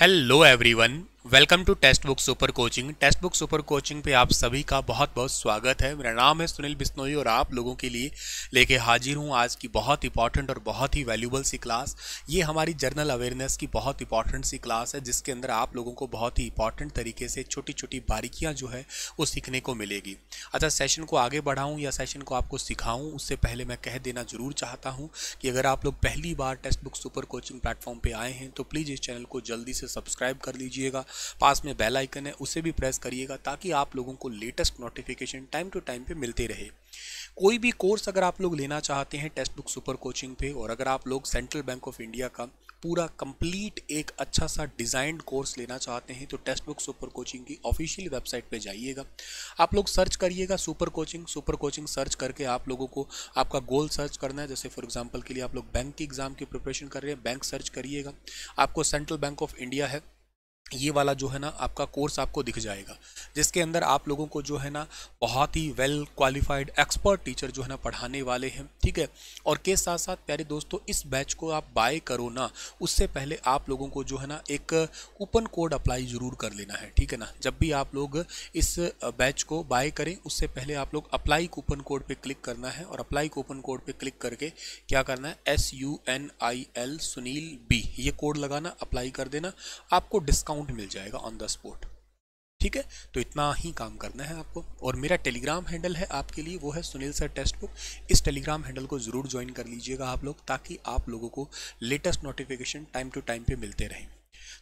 Hello everyone. Welcome to Testbook super coaching Testbook super coaching पे आप सभी का बहुत बहुत स्वागत है मेरा नाम है सुनील बिस्नोई और आप लोगों के लिए लेके हाजिर हूँ आज की बहुत इंपॉर्टेंट और बहुत ही वैल्यूबल सी क्लास ये हमारी जर्नल अवेयरनेस की बहुत इंपॉर्टेंट सी क्लास है जिसके अंदर आप लोगों को बहुत ही इंपॉर्टेंट तरीके से छोटी छोटी बारीकियाँ जो है वो सीखने को मिलेगी अच्छा सेशन को आगे बढ़ाऊँ या सेशन को आपको सिखाऊँ उससे पहले मैं कह देना ज़रूर चाहता हूँ कि अगर आप लोग पहली बार Testbook super coaching platform पर आए हैं तो प्लीज़ इस चैनल को जल्दी से सब्सक्राइब कर लीजिएगा पास में बेल आइकन है उसे भी प्रेस करिएगा ताकि आप लोगों को latest notification time to time पे मिलते रहे कोई भी कोर्स अगर आप लोग लेना चाहते हैं टेक्स्ट बुक सुपर कोचिंग पे और अगर आप लोग सेंट्रल बैंक ऑफ इंडिया का पूरा कंप्लीट एक अच्छा सा डिज़ाइंड कोर्स लेना चाहते हैं तो टेक्स्ट बुक सुपर कोचिंग की ऑफिशियल वेबसाइट पे जाइएगा आप लोग सर्च करिएगा super coaching super coaching search करके आप लोगों को आपका गोल सर्च करना है जैसे फॉर एग्जांपल के लिए आप लोग बैंक की एग्ज़ाम की प्रिपरेशन कर रहे हैं बैंक सर्च करिएगा आपको सेंट्रल बैंक ऑफ इंडिया है ये वाला जो है ना आपका कोर्स आपको दिख जाएगा जिसके अंदर आप लोगों को जो है ना बहुत ही वेल क्वालिफाइड एक्सपर्ट टीचर जो है ना पढ़ाने वाले हैं ठीक है और के साथ साथ प्यारे दोस्तों इस बैच को आप बाय करो ना उससे पहले आप लोगों को जो है ना एक कूपन कोड अप्लाई ज़रूर कर लेना है ठीक है ना जब भी आप लोग इस बैच को बाय करें उससे पहले आप लोग अप्लाई कूपन कोड पर क्लिक करना है और अप्लाई कूपन कोड पर क्लिक करके क्या करना है S U N I L Sunil B ये कोड लगाना अप्लाई कर देना आपको डिस्काउंट अकाउंट मिल जाएगा ऑन द स्पॉट ठीक है तो इतना ही काम करना है आपको और मेरा टेलीग्राम हैंडल है आपके लिए वो है सुनील सर टेस्ट बुक इस टेलीग्राम हैंडल को ज़रूर ज्वाइन कर लीजिएगा आप लोग ताकि आप लोगों को latest notification time to time पे मिलते रहें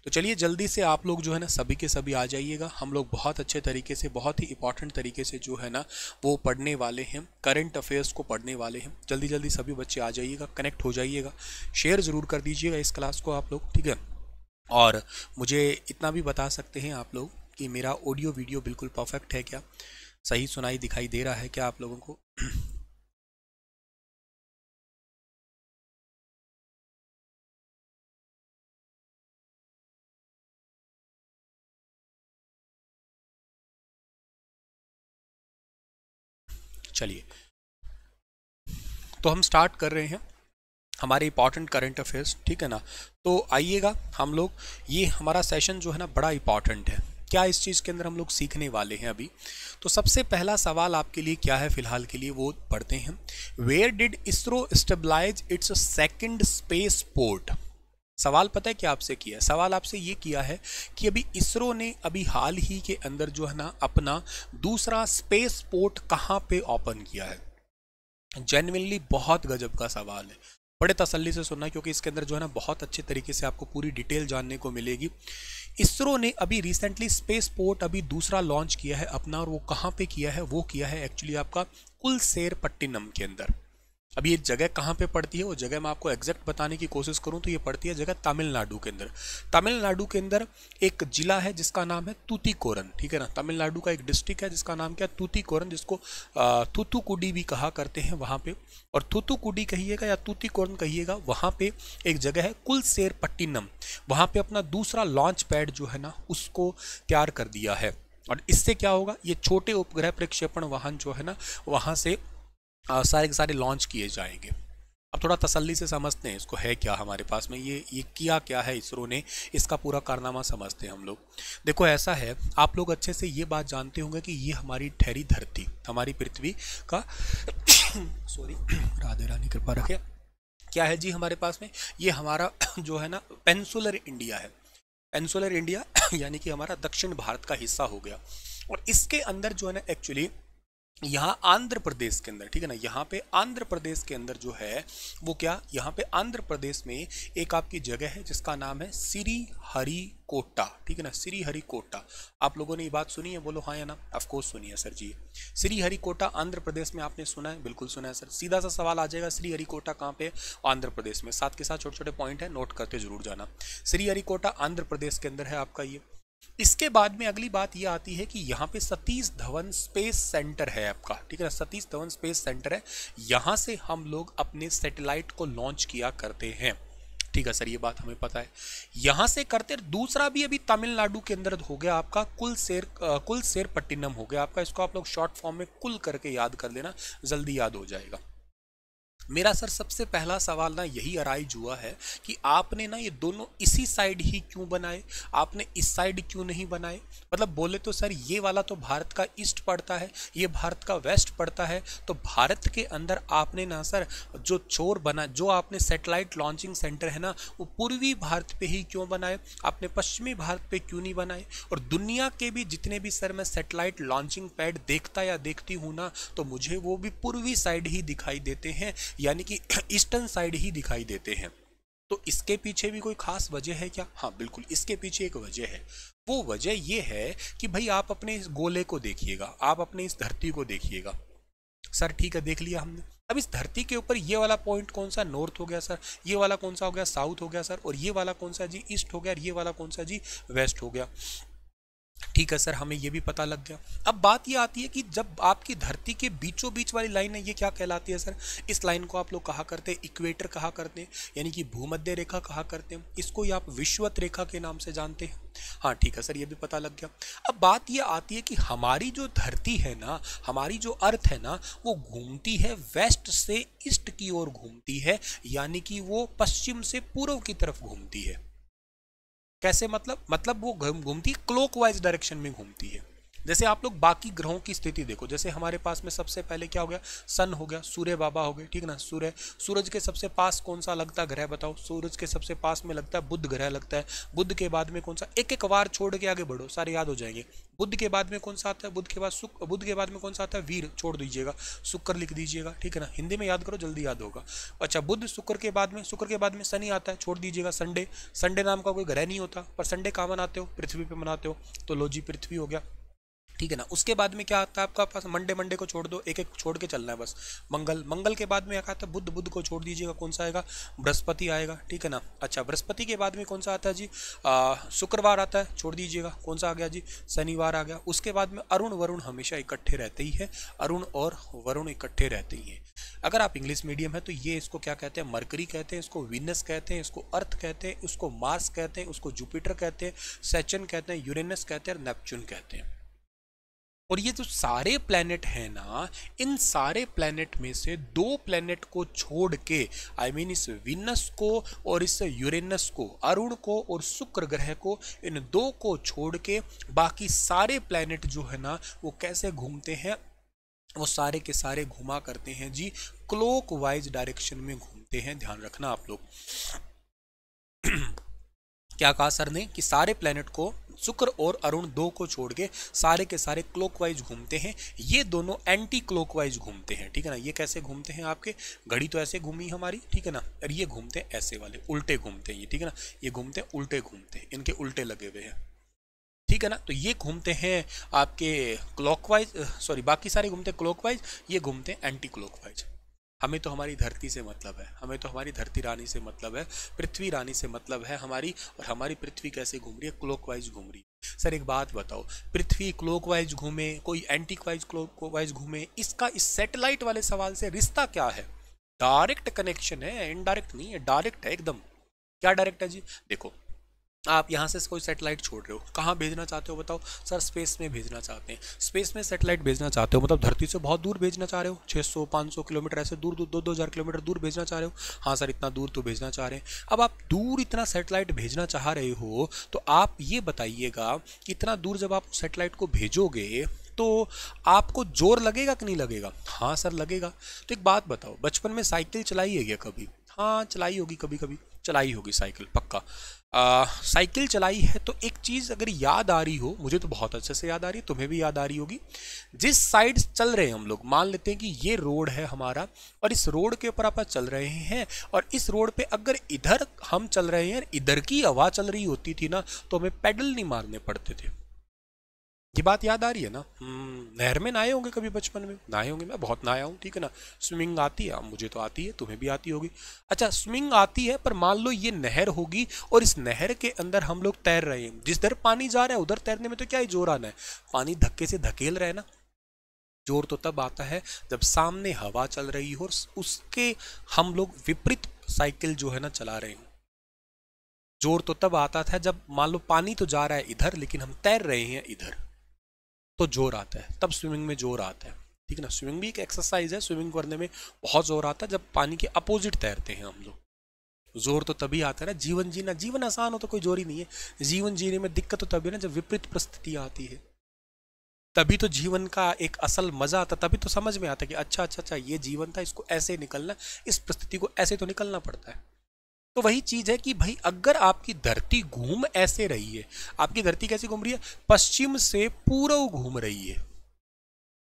तो चलिए जल्दी से आप लोग जो है ना सभी के सभी आ जाइएगा हम लोग बहुत अच्छे तरीके से बहुत ही इंपॉर्टेंट तरीके से जो है ना वो पढ़ने वाले हैं करंट अफेयर्स को पढ़ने वाले हैं जल्दी जल्दी सभी बच्चे आ जाइएगा कनेक्ट हो जाइएगा शेयर ज़रूर कर दीजिएगा इस क्लास को आप लोग ठीक है और मुझे इतना भी बता सकते हैं आप लोग कि मेरा ऑडियो वीडियो बिल्कुल परफेक्ट है क्या सही सुनाई दिखाई दे रहा है क्या आप लोगों को चलिए तो हम स्टार्ट कर रहे हैं हमारे इंपॉर्टेंट करंट अफेयर्स ठीक है ना तो आइएगा हम लोग ये हमारा सेशन जो है ना बड़ा इंपॉर्टेंट है क्या इस चीज़ के अंदर हम लोग सीखने वाले हैं अभी तो सबसे पहला सवाल आपके लिए क्या है फिलहाल के लिए वो पढ़ते हैं where did ISRO stabilize its second spaceport सवाल पता है क्या आपसे किया है सवाल आपसे ये किया है कि अभी इसरो ने अभी हाल ही के अंदर जो है ना अपना दूसरा स्पेस पोर्ट कहाँ पे ओपन किया है जेनविनली बहुत गजब का सवाल है बड़े तसल्ली से सुनना क्योंकि इसके अंदर जो है ना बहुत अच्छे तरीके से आपको पूरी डिटेल जानने को मिलेगी इसरो ने अभी रिसेंटली स्पेस पोर्ट अभी दूसरा लॉन्च किया है अपना और वो कहाँ पे किया है वो किया है एक्चुअली आपका कुल शेर पट्टिनम के अंदर अब ये जगह कहाँ पे पड़ती है वो जगह मैं आपको एग्जैक्ट बताने की कोशिश करूँ तो ये पड़ती है जगह तमिलनाडु के अंदर तमिलनाडु के अंदर एक ज़िला है जिसका नाम है तूतीकोरन ठीक है ना तमिलनाडु का एक डिस्ट्रिक्ट है जिसका नाम क्या तूतीकोरन जिसको थुतुकुडी भी कहा करते हैं वहाँ पर और थुतुकुडी कहिएगा या तूतीकोरन कहिएगा वहाँ पर एक जगह है कुलसेरपट्टिनम वहाँ पर अपना दूसरा लॉन्च पैड जो है ना उसको तैयार कर दिया है और इससे क्या होगा ये छोटे उपग्रह प्रक्षेपण वाहन जो है ना वहाँ से सारे के सारे लॉन्च किए जाएंगे अब थोड़ा तसल्ली से समझते हैं इसको है क्या हमारे पास में ये ये किया क्या है इसरो ने इसका पूरा कारनामा समझते हैं हम लोग देखो ऐसा है आप लोग अच्छे से ये बात जानते होंगे कि ये हमारी ठहरी धरती हमारी पृथ्वी का सॉरी राधे रानी कृपा रखे क्या है जी हमारे पास में ये हमारा जो है ना पेंसुलर इंडिया है पेंसुलर इंडिया यानी कि हमारा दक्षिण भारत का हिस्सा हो गया और इसके अंदर जो है ना एक्चुअली यहाँ आंध्र प्रदेश के अंदर ठीक है ना यहाँ पे आंध्र प्रदेश के अंदर जो है वो क्या यहाँ पे आंध्र प्रदेश में एक आपकी जगह है जिसका नाम है श्री हरी कोटा ठीक है ना श्री हरी कोटा आप लोगों ने ये बात सुनी है बोलो हाँ या ना अफकोर्स सुनी है sir ji Sriharikota Andhra Pradesh में आपने सुना है बिल्कुल सुना है सर सीधा सा सवाल आ जाएगा श्री हरी कोटा कहाँ पे आंध्र प्रदेश में साथ के साथ छोटे छोटे पॉइंट है नोट करते जरूर जाना श्री हरी कोटा आंध्र प्रदेश के अंदर है आपका ये इसके बाद में अगली बात ये आती है कि यहाँ पे सतीश धवन स्पेस सेंटर है आपका ठीक है ना सतीश धवन स्पेस सेंटर है यहाँ से हम लोग अपने सेटेलाइट को लॉन्च किया करते हैं ठीक है सर ये बात हमें पता है यहाँ से करते दूसरा भी अभी तमिलनाडु के अंदर हो गया आपका कुल शेर कुल शेर पट्टिनम हो गया आपका इसको आप लोग शॉर्ट फॉर्म में कुल करके याद कर लेना जल्दी याद हो जाएगा मेरा सर सबसे पहला सवाल ना यही अराइज हुआ है कि आपने ना ये दोनों इसी साइड ही क्यों बनाए आपने इस साइड क्यों नहीं बनाए मतलब बोले तो सर ये वाला तो भारत का ईस्ट पड़ता है ये भारत का वेस्ट पड़ता है तो भारत के अंदर आपने ना सर जो चोर बना जो आपने सेटेलाइट लॉन्चिंग सेंटर है ना वो पूर्वी भारत पर ही क्यों बनाए आपने पश्चिमी भारत पर क्यों नहीं बनाए और दुनिया के भी जितने भी सर मैं सेटेलाइट लॉन्चिंग पैड देखता या देखती हूँ ना तो मुझे वो भी पूर्वी साइड ही दिखाई देते हैं यानी कि ईस्टर्न साइड ही दिखाई देते हैं तो इसके पीछे भी कोई खास वजह है क्या हाँ बिल्कुल इसके पीछे एक वजह है वो वजह ये है कि भाई आप अपने इस गोले को देखिएगा आप अपने इस धरती को देखिएगा सर ठीक है देख लिया हमने अब इस धरती के ऊपर ये वाला पॉइंट कौन सा नॉर्थ हो गया सर ये वाला कौन सा हो गया साउथ हो गया सर और ये वाला कौन सा जी ईस्ट हो गया और ये वाला कौन सा जी वेस्ट हो गया ठीक है सर हमें ये भी पता लग गया अब बात ये आती है कि जब आपकी धरती के बीचों बीच वाली लाइन है ये क्या कहलाती है सर इस लाइन को आप लोग कहा करते हैं इक्वेटर कहा करते हैं यानी कि भूमध्य रेखा कहा करते हैं इसको ये आप विश्वत रेखा के नाम से जानते हैं हाँ ठीक है सर ये भी पता लग गया अब बात ये आती है कि हमारी जो धरती है ना हमारी जो अर्थ है ना वो घूमती है वेस्ट से ईस्ट की ओर घूमती है यानी कि वो पश्चिम से पूर्व की तरफ घूमती है कैसे मतलब मतलब वो घूमती क्लोकवाइज डायरेक्शन में घूमती है जैसे आप लोग बाकी ग्रहों की स्थिति देखो जैसे हमारे पास में सबसे पहले क्या हो गया सन हो गया सूर्य बाबा हो गए ठीक ना सूर्य सूरज के सबसे पास कौन सा लगता ग्रह बताओ सूरज के सबसे पास में लगता है बुद्ध ग्रह लगता है बुद्ध के बाद में कौन सा एक एक बार छोड़ के आगे बढ़ो सारे याद हो जाएंगे बुद्ध के बाद में कौन सा आता है बुद्ध के बाद सुख बुद्ध के बाद में कौन सा आता है वीर छोड़ दीजिएगा शुक्र लिख दीजिएगा ठीक है ना हिंदी में याद करो जल्दी याद होगा अच्छा बुद्ध शुक्र के बाद में शुक्र के बाद में शनि आता है छोड़ दीजिएगा संडे संडे नाम का कोई ग्रह नहीं होता पर संडे कहाँ मनाते हो पृथ्वी पर मनाते हो तो लोजी पृथ्वी हो गया ठीक है ना उसके बाद में क्या आता है आपका पास मंडे मंडे को छोड़ दो एक एक छोड़ के चलना है बस मंगल मंगल के बाद में क्या आता है बुद्ध बुद्ध को छोड़ दीजिएगा कौन सा आएगा बृहस्पति आएगा ठीक है ना अच्छा बृहस्पति के बाद में कौन सा आता है जी शुक्रवार आता है छोड़ दीजिएगा कौन सा आ गया जी शनिवार आ गया उसके बाद में अरुण वरुण हमेशा इकट्ठे रहते ही है अरुण और वरुण इकट्ठे रहते ही हैं अगर आप इंग्लिश मीडियम है तो ये इसको क्या कहते हैं मरकरी कहते हैं इसको विनस कहते हैं इसको अर्थ कहते हैं उसको मार्स कहते हैं उसको जुपिटर कहते हैं सेचन कहते हैं यूरेनस कहते हैं और नेपच्यून कहते हैं और ये जो सारे प्लैनेट हैं ना इन सारे प्लैनेट में से दो प्लैनेट को छोड़ के आई I मीन mean इस विनस को और इस यूरेनस को अरुण को और शुक्र ग्रह को इन दो को छोड़ के बाकी सारे प्लैनेट जो है ना वो कैसे घूमते हैं वो सारे के सारे घुमा करते हैं जी क्लोक वाइज डायरेक्शन में घूमते हैं ध्यान रखना आप लोग क्या कहा सर ने कि सारे प्लेनेट को शुक्र और अरुण दो को छोड़ के सारे के सारे क्लॉकवाइज घूमते हैं ये दोनों एंटी क्लॉकवाइज घूमते हैं ठीक है ना ये कैसे घूमते हैं आपके घड़ी तो ऐसे घूमी हमारी ठीक है ना और ये घूमते हैं ऐसे वाले उल्टे घूमते हैं ये ठीक है ना ये घूमते हैं उल्टे घूमते हैं इनके उल्टे लगे हुए हैं ठीक है ना तो ये घूमते हैं आपके क्लॉकवाइज सॉरी बाकी सारे घूमते हैं क्लॉकवाइज ये घूमते हैं एंटी क्लॉकवाइज हमें तो हमारी धरती से मतलब है हमें तो हमारी धरती रानी से मतलब है पृथ्वी रानी से मतलब है हमारी और हमारी पृथ्वी कैसे घूम रही है क्लोक वाइज घूम रही है सर एक बात बताओ पृथ्वी क्लोक वाइज घूमे कोई एंटी वाइज क्लोक वाइज घूमे इसका इस सेटेलाइट वाले सवाल से रिश्ता क्या है डायरेक्ट कनेक्शन है इनडायरेक्ट नहीं है डायरेक्ट है एकदम क्या डायरेक्ट है जी देखो आप यहाँ से कोई सेटेलाइट छोड़ रहे हो कहाँ भेजना चाहते हो बताओ सर स्पेस में भेजना चाहते हैं स्पेस में सेटेलाइट भेजना चाहते हो मतलब धरती से बहुत दूर भेजना चाह रहे हो 600 500 किलोमीटर ऐसे दूर दूर दो दो हज़ार किलोमीटर दूर भेजना चाह रहे हो हाँ सर इतना दूर तो भेजना चाह रहे हैं अब आप दूर इतना सेटेलाइट भेजना चाह रहे हो तो आप ये बताइएगा कि इतना दूर जब आप सेटेलाइट को भेजोगे तो आपको जोर लगेगा कि नहीं लगेगा हाँ सर लगेगा तो एक बात बताओ बचपन में साइकिल चलाई है क्या कभी हाँ चलाई होगी कभी कभी चलाई होगी साइकिल पक्का साइकिल चलाई है तो एक चीज़ अगर याद आ रही हो मुझे तो बहुत अच्छे से याद आ रही है तुम्हें भी याद आ रही होगी जिस साइड चल रहे हैं हम लोग मान लेते हैं कि ये रोड है हमारा और इस रोड के ऊपर आप चल रहे हैं और इस रोड पे अगर इधर हम चल रहे हैं इधर की हवा चल रही होती थी ना तो हमें पैडल नहीं मारने पड़ते थे ये बात याद आ रही है ना हम्म, नहर में नहाए होंगे कभी बचपन में नहाए होंगे मैं बहुत नहाया हूँ ठीक है ना स्विमिंग आती है मुझे तो आती है तुम्हें भी आती होगी अच्छा स्विमिंग आती है पर मान लो ये नहर होगी और इस नहर के अंदर हम लोग तैर रहे हैं जिस दर पानी जा रहा है उधर तैरने में तो क्या ही जोर आना है पानी धक्के से धकेल रहे ना जोर तो तब आता है जब सामने हवा चल रही हो और उसके हम लोग विपरीत साइकिल जो है ना चला रहे हैं जोर तो तब आता था जब मान लो पानी तो जा रहा है इधर लेकिन हम तैर रहे हैं इधर तो जोर आता है तब स्विमिंग में जोर आता है ठीक है ना स्विमिंग भी एक एक्सरसाइज है स्विमिंग करने में बहुत जोर आता है जब पानी के अपोजिट तैरते हैं हम लोग जोर तो तभी आता है ना जीवन जीना जीवन आसान हो तो कोई जोर ही नहीं है जीवन जीने में दिक्कत तो तभी ना जब विपरीत परिस्थिति आती है तभी तो जीवन का एक असल मजा आता तभी तो समझ में आता कि अच्छा अच्छा अच्छा ये जीवन था इसको ऐसे निकलना इस परिस्थिति को ऐसे तो निकलना पड़ता है तो वही चीज़ है कि भाई अगर आपकी धरती घूम ऐसे रही है आपकी धरती कैसी घूम रही है पश्चिम से पूर्व घूम रही है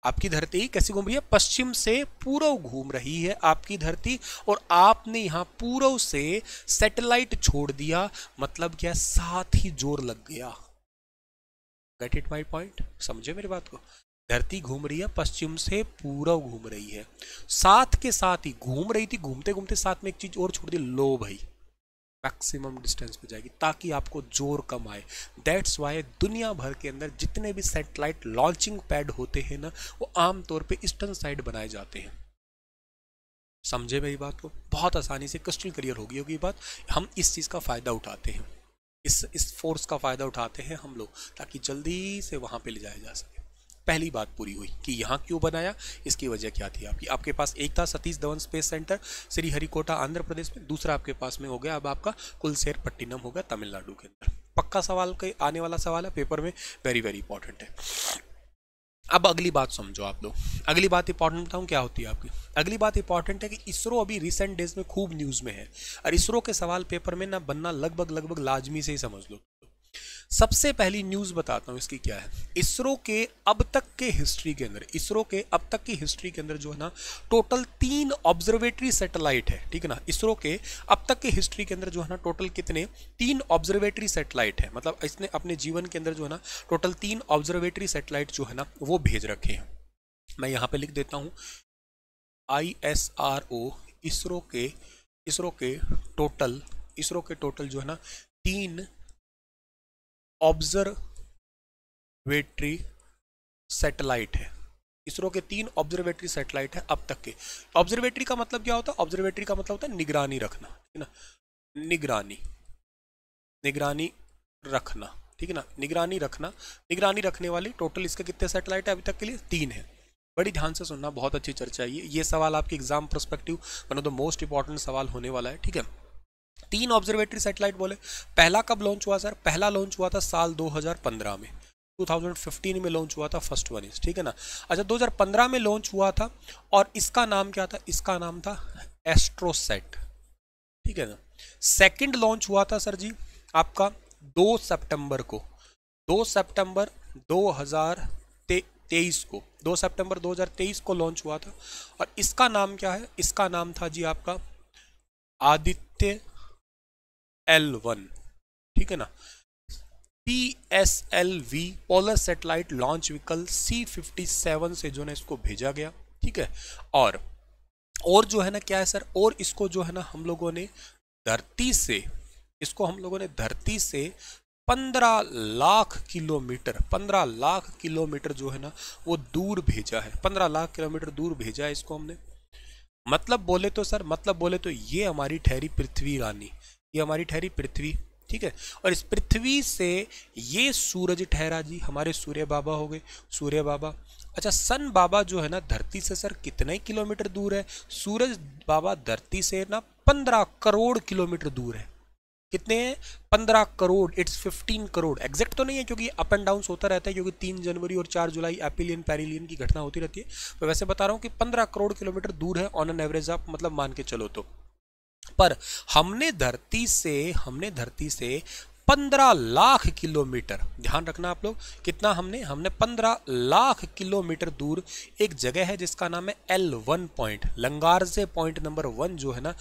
आपकी धरती कैसी घूम रही है पश्चिम से पूर्व घूम रही है आपकी धरती और आपने यहां पूर्व से सैटेलाइट छोड़ दिया मतलब क्या साथ ही जोर लग गया गेट इट माई पॉइंट समझे मेरी बात को धरती घूम रही है पश्चिम से पूर्व घूम रही है साथ के साथ ही घूम रही थी घूमते घूमते साथ में एक चीज और छोड़ दी लो भाई मैक्सिमम डिस्टेंस पे जाएगी ताकि आपको जोर कम आए दैट्स वाई दुनिया भर के अंदर जितने भी सेटेलाइट लॉन्चिंग पैड होते हैं ना वो आमतौर पर ईस्टर्न साइड बनाए जाते हैं समझे मेरी बात को बहुत आसानी से क्रिस्टल क्लियर होगी होगी बात हम इस चीज़ का फ़ायदा उठाते हैं इस इस फोर्स का फ़ायदा उठाते हैं हम लोग ताकि जल्दी से वहाँ पे ले जाया जा सके पहली बात पूरी हुई कि यहाँ क्यों बनाया इसकी वजह क्या थी आपकी आपके पास एक था सतीश धवन स्पेस सेंटर श्रीहरिकोटा आंध्र प्रदेश में दूसरा आपके पास में हो गया अब आपका कुलसेर पट्टिनम गया तमिलनाडु के अंदर पक्का सवाल के आने वाला सवाल है पेपर में वेरी वेरी इंपॉर्टेंट है अब अगली बात समझो आप लोग अगली बात इंपॉर्टेंट बताऊँ क्या होती है आपकी अगली बात इंपॉर्टेंट है कि इसरो अभी रिसेंट डेज में खूब न्यूज़ में है और इसरो के सवाल पेपर में ना बनना लगभग लगभग लाजमी से ही समझ लो सबसे पहली न्यूज़ बताता हूँ इसकी क्या है इसरो के अब तक के हिस्ट्री के अंदर इसरो के अब तक की हिस्ट्री के अंदर जो है ना टोटल तीन ऑब्जर्वेटरी सेटेलाइट है ठीक है ना इसरो के अब तक के हिस्ट्री के अंदर जो है ना टोटल कितने तीन ऑब्जर्वेटरी सेटेलाइट है मतलब इसने अपने जीवन के अंदर जो है ना टोटल तीन ऑब्जर्वेटरी सेटेलाइट जो है ना वो भेज रखे हैं मैं यहाँ पर लिख देता हूँ I S R O ISRO के इसरो के टोटल इसरो के टोटल जो है ना तीन ऑब्जर्वेटरी सैटेलाइट है इसरो के तीन ऑब्जर्वेटरी सैटेलाइट है अब तक के ऑब्जर्वेटरी का मतलब क्या होता है ऑब्जर्वेटरी का मतलब होता है निगरानी रखना है ना निगरानी निगरानी रखना ठीक है ना निगरानी रखना निगरानी रखने वाली टोटल इसके कितने सैटेलाइट है अभी तक के लिए तीन है बड़ी ध्यान से सुनना बहुत अच्छी चर्चा है ये ये सवाल आपके exam perspective one of the most important सवाल होने वाला है ठीक है तीन ऑब्जर्वेटरी सेटेलाइट बोले पहला कब लॉन्च हुआ सर पहला लॉन्च हुआ था साल 2015 में 2015 में लॉन्च हुआ था फर्स्ट वन इज ठीक है ना अच्छा 2015 में लॉन्च हुआ था और इसका नाम क्या था इसका नाम था एस्ट्रोसेट ठीक है ना सेकंड लॉन्च हुआ था सर जी आपका 2 सितंबर को 2 सितंबर 2023 को 2 सितंबर 2023 को लॉन्च हुआ था और इसका नाम क्या है इसका नाम था जी आपका आदित्य एल वन ठीक है ना P S L V polar satellite launch vehicle C fifty seven से जो है इसको भेजा गया ठीक है और और जो है ना क्या है सर और इसको जो है ना हम लोगों ने धरती से इसको हम लोगों ने धरती से पंद्रह लाख किलोमीटर पंद्रह लाख किलोमीटर जो है ना वो दूर भेजा है पंद्रह लाख किलोमीटर दूर भेजा है इसको हमने मतलब बोले तो सर मतलब बोले तो ये हमारी ठहरी पृथ्वी रानी ये हमारी ठहरी पृथ्वी ठीक है और इस पृथ्वी से ये सूरज ठहरा जी हमारे सूर्य बाबा हो गए सूर्य बाबा अच्छा सन बाबा जो है ना धरती से सर कितने किलोमीटर दूर है सूरज बाबा धरती से ना पंद्रह करोड़ किलोमीटर दूर है कितने हैं पंद्रह crore it's fifteen crore exact तो नहीं है क्योंकि अप एंड डाउन होता रहता है क्योंकि तीन जनवरी और चार जुलाई एपिलियन पैरिलियन की घटना होती रहती है मैं तो वैसे बता रहा हूँ कि पंद्रह करोड़ किलोमीटर दूर है ऑन एन एवरेज आप मतलब मान के चलो तो पर हमने धरती से हमने धरती से 15 लाख किलोमीटर ध्यान रखना आप लोग कितना हमने हमने 15 लाख किलोमीटर दूर एक जगह है जिसका नाम है L one point Lagrange point number one जो है ना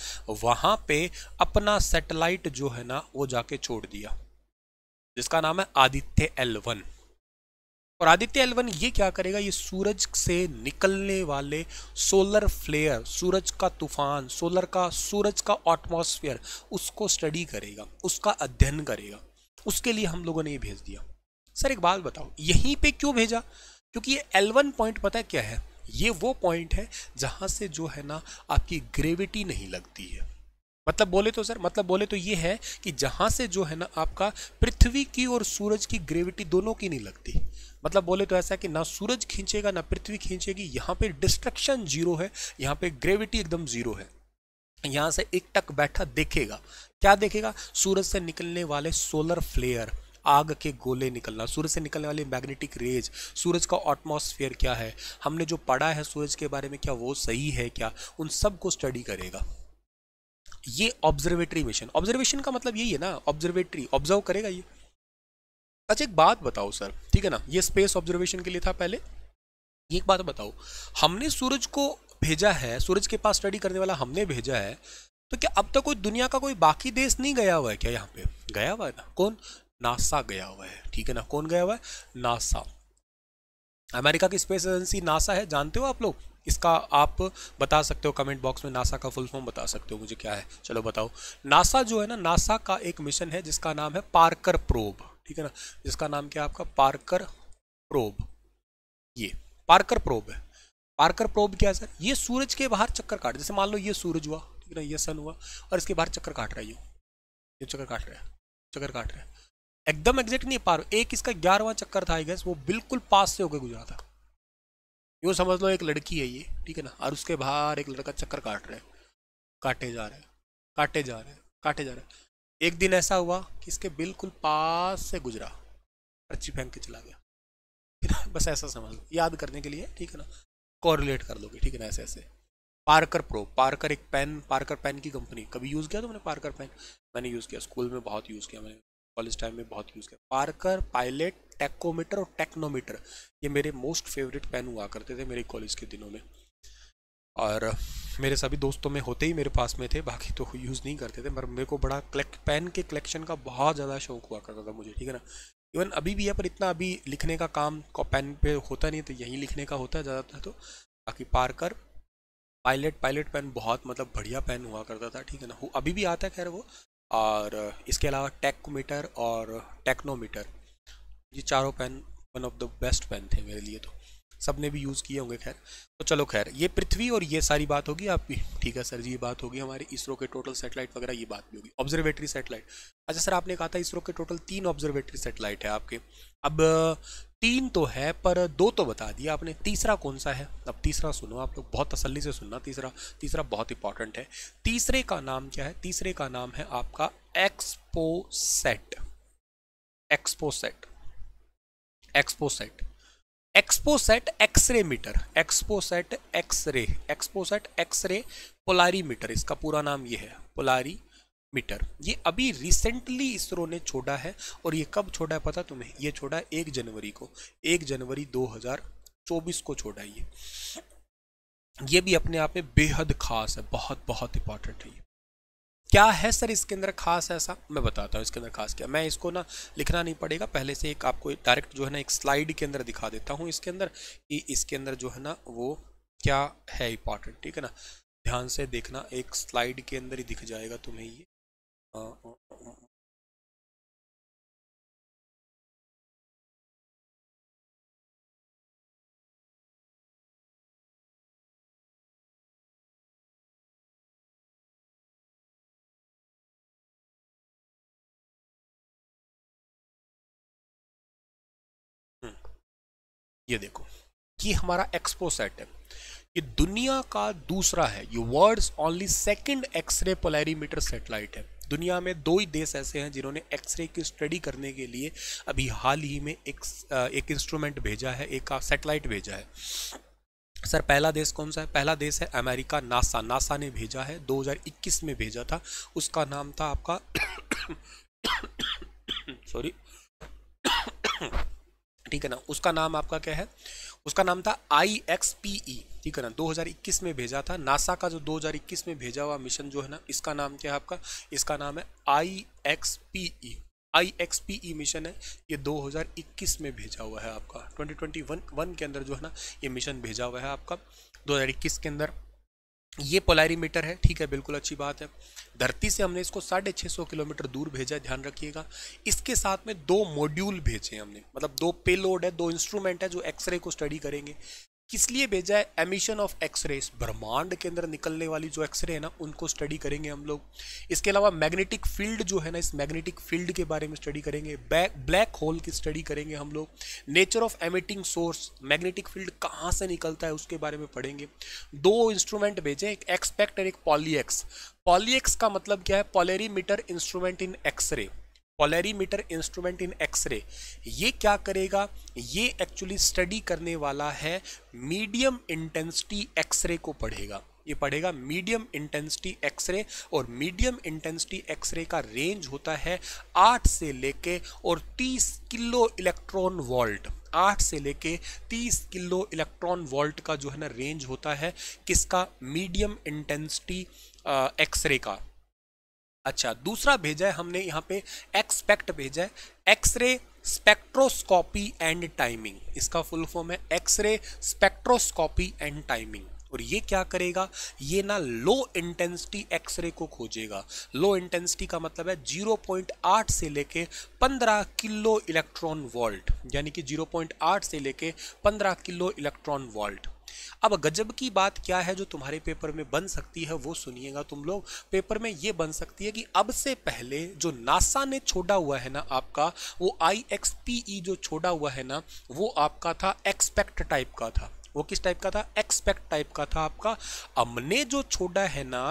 वहां पे अपना सैटेलाइट जो है ना वो जाके छोड़ दिया जिसका नाम है आदित्य एल वन और आदित्य एलवन ये क्या करेगा ये सूरज से निकलने वाले सोलर फ्लेयर सूरज का तूफान सोलर का सूरज का ऑटमॉस्फेयर उसको स्टडी करेगा उसका अध्ययन करेगा उसके लिए हम लोगों ने ये भेज दिया सर एक बात बताओ यहीं पे क्यों भेजा क्योंकि ये वन पॉइंट पता है क्या है ये वो पॉइंट है जहाँ से जो है ना आपकी ग्रेविटी नहीं लगती है मतलब बोले तो सर मतलब बोले तो ये है कि जहाँ से जो है ना आपका पृथ्वी की और सूरज की ग्रेविटी दोनों की नहीं लगती मतलब बोले तो ऐसा है कि ना सूरज खींचेगा ना पृथ्वी खींचेगी यहाँ पे डिस्ट्रक्शन जीरो है यहाँ पे ग्रेविटी एकदम जीरो है यहाँ से एक टक बैठा देखेगा क्या देखेगा सूरज से निकलने वाले सोलर फ्लेयर आग के गोले निकलना सूरज से निकलने वाली मैग्नेटिक रेज सूरज का एटमॉस्फेयर क्या है हमने जो पढ़ा है सूरज के बारे में क्या वो सही है क्या उन सब को स्टडी करेगा ये ऑब्जर्वेटरी मिशन ऑब्जर्वेशन का मतलब यही है ना ऑब्जर्वेटरी ऑब्जर्व करेगा ये अच्छा एक बात बताओ सर ठीक है ना ये स्पेस ऑब्जर्वेशन के लिए था पहले ये एक बात बताओ हमने सूरज को भेजा है सूरज के पास स्टडी करने वाला हमने भेजा है तो क्या अब तक कोई दुनिया का कोई बाकी देश नहीं गया हुआ है क्या यहाँ पे गया हुआ है ना कौन नासा गया हुआ है ठीक है ना कौन गया हुआ है नासा अमेरिका की स्पेस एजेंसी नासा है जानते हो आप लोग इसका आप बता सकते हो कमेंट बॉक्स में नासा का फुल फॉर्म बता सकते हो मुझे क्या है चलो बताओ नासा जो है ना नासा का एक मिशन है जिसका नाम है पार्कर प्रोब ठीक है ना जिसका नाम क्या आपका पार्कर प्रोब ये पार्कर प्रोब है पार्कर प्रोब क्या है सर ये सूरज के बाहर चक्कर काट जैसे मान लो ये सूरज हुआ ठीक है ना ये सन हुआ और इसके बाहर चक्कर काट रहा है ये चक्कर काट रहा है चक्कर काट रहा है एकदम एग्जैक्ट नहीं पार एक इसका ग्यारहवां चक्कर था आई गैस वो बिल्कुल पास से होकर गुजरा था यूँ समझ लो एक लड़की है ये ठीक है ना और उसके बाहर एक लड़का चक्कर काट रहा है काटे जा रहा है काटे जा रहे हैं काटे जा रहे हैं एक दिन ऐसा हुआ कि इसके बिल्कुल पास से गुजरा पर्ची फेंक के चला गया बस ऐसा समझ लो याद करने के लिए ठीक है ना कॉरिलेट कर लोगे ठीक है ना ऐसे ऐसे पार्कर प्रो पार्कर एक पेन पार्कर पेन की कंपनी कभी यूज़ किया तो मैंने पार्कर पेन मैंने यूज़ किया स्कूल में बहुत यूज़ किया मैंने कॉलेज टाइम में बहुत यूज़ किया पार्कर पायलट टेकोमीटर और टेक्नोमीटर ये मेरे मोस्ट फेवरेट पेन हुआ करते थे मेरे कॉलेज के दिनों में और मेरे सभी दोस्तों में होते ही मेरे पास में थे बाकी तो यूज़ नहीं करते थे पर मेरे को बड़ा कलेक्ट पेन के कलेक्शन का बहुत ज़्यादा शौक हुआ करता था मुझे ठीक है ना इवन अभी भी है पर इतना अभी लिखने का काम पेन पे होता नहीं तो यहीं लिखने का होता है ज़्यादातर तो बाकी पार्कर पायलट पायलट पेन बहुत मतलब बढ़िया पेन हुआ करता था ठीक है ना अभी भी आता है खैर वो और इसके अलावा टेकोमीटर और टेक्नोमीटर ये चारों pen one of the best pen थे मेरे लिए तो सब ने भी यूज़ किए होंगे खैर तो चलो खैर ये पृथ्वी और ये सारी बात होगी आपकी ठीक है सर जी ये बात होगी हमारे इसरो के टोटल सेटेलाइट वगैरह ये बात भी होगी ऑब्जर्वेटरी सेटेलाइट अच्छा सर आपने कहा था इसरो के टोटल तीन ऑब्जर्वेटरी सेटेलाइट है आपके अब तीन तो है पर दो तो बता दिया आपने तीसरा कौन सा है अब तीसरा सुनो आप लोग बहुत तसली से सुनना तीसरा तीसरा बहुत इंपॉर्टेंट है तीसरे का नाम क्या है तीसरे का नाम है आपका XPoSat XPoSat XPoSat XPoSat x-ray meter XPoSat x-ray XPoSat x-ray polarimeter इसका पूरा नाम ये है पोलारी मीटर ये अभी रिसेंटली इसरो ने छोड़ा है और ये कब छोड़ा है पता तुम्हें ये छोड़ा है एक जनवरी को एक जनवरी 2024 को छोड़ा ये ये भी अपने आप में बेहद खास है बहुत बहुत इंपॉर्टेंट है ये क्या है सर इसके अंदर खास ऐसा मैं बताता हूँ इसके अंदर खास क्या मैं इसको ना लिखना नहीं पड़ेगा पहले से एक आपको डायरेक्ट जो है ना एक स्लाइड के अंदर दिखा देता हूँ इसके अंदर कि इसके अंदर जो है ना वो क्या है इंपॉर्टेंट ठीक है ना ध्यान से देखना एक स्लाइड के अंदर ही दिख जाएगा तुम्हें ये ये देखो कि हमारा एक्सपो सेट है ये दुनिया का दूसरा है ये world's only second x-ray polarimeter satellite है दुनिया में दो ही देश ऐसे हैं जिन्होंने एक्सरे की स्टडी करने के लिए अभी हाल ही में एक एक इंस्ट्रूमेंट भेजा है एक सेटेलाइट भेजा है सर पहला देश कौन सा है पहला देश है अमेरिका नासा नासा ने भेजा है 2021 में भेजा था उसका नाम था आपका सॉरी ठीक है ना उसका नाम आपका क्या है उसका नाम था आई एक्स पी ई ठीक है ना 2021 में भेजा था नासा का जो 2021 में भेजा हुआ मिशन जो है ना इसका नाम क्या है आपका इसका नाम है I X P E I X P E mission है ये 2021 में भेजा हुआ है आपका 2021 वन के अंदर जो है ना ये मिशन भेजा हुआ है आपका 2021 के अंदर ये पोलारीमीटर है ठीक है बिल्कुल अच्छी बात है धरती से हमने इसको साढ़े छः सौ किलोमीटर दूर भेजा ध्यान रखिएगा इसके साथ में दो मॉड्यूल भेजे हमने मतलब दो पेलोड है दो इंस्ट्रूमेंट है जो एक्सरे को स्टडी करेंगे किस लिए भेजा है एमिशन ऑफ एक्सरे ब्रह्मांड के अंदर निकलने वाली जो एक्सरे है ना उनको स्टडी करेंगे हम लोग इसके अलावा मैग्नेटिक फील्ड जो है ना इस मैग्नेटिक फील्ड के बारे में स्टडी करेंगे ब्लैक होल की स्टडी करेंगे हम लोग nature of emitting source magnetic field कहाँ से निकलता है उसके बारे में पढ़ेंगे दो इंस्ट्रूमेंट भेजें एक एक्सपेक्ट और एक पॉलीएक्स पॉलीएक्स का मतलब क्या है polarimeter instrument in x-ray polarimeter instrument in x-ray ये क्या करेगा ये एक्चुअली स्टडी करने वाला है मीडियम इंटेंसिटी एक्सरे को पढ़ेगा ये पढ़ेगा मीडियम इंटेंसिटी एक्सरे और मीडियम इंटेंसिटी एक्सरे का रेंज होता है 8 से लेके और 30 किलो इलेक्ट्रॉन वोल्ट 8 से लेके 30 किलो इलेक्ट्रॉन वोल्ट का जो है ना रेंज होता है किसका मीडियम इंटेंसिटी एक्सरे का अच्छा दूसरा भेजा है हमने यहाँ पे एक्सपेक्ट भेजा है एक्सरे स्पेक्ट्रोस्कोपी एंड टाइमिंग इसका फुल फॉर्म है एक्सरे स्पेक्ट्रोस्कोपी एंड टाइमिंग और ये क्या करेगा ये ना लो इंटेंसिटी एक्सरे को खोजेगा लो इंटेंसिटी का मतलब है 0.8 से लेके 15 किलो इलेक्ट्रॉन वोल्ट यानी कि 0.8 से लेके 15 किलो इलेक्ट्रॉन वोल्ट अब गजब की बात क्या है जो तुम्हारे पेपर में बन सकती है वो सुनिएगा तुम लोग पेपर में ये बन सकती है कि अब से पहले जो नासा ने छोड़ा हुआ है ना आपका वो आई e जो छोड़ा हुआ है ना वो आपका था एक्सपेक्ट टाइप का था वो किस टाइप का था एक्सपेक्ट टाइप का था आपका हमने जो छोड़ा है ना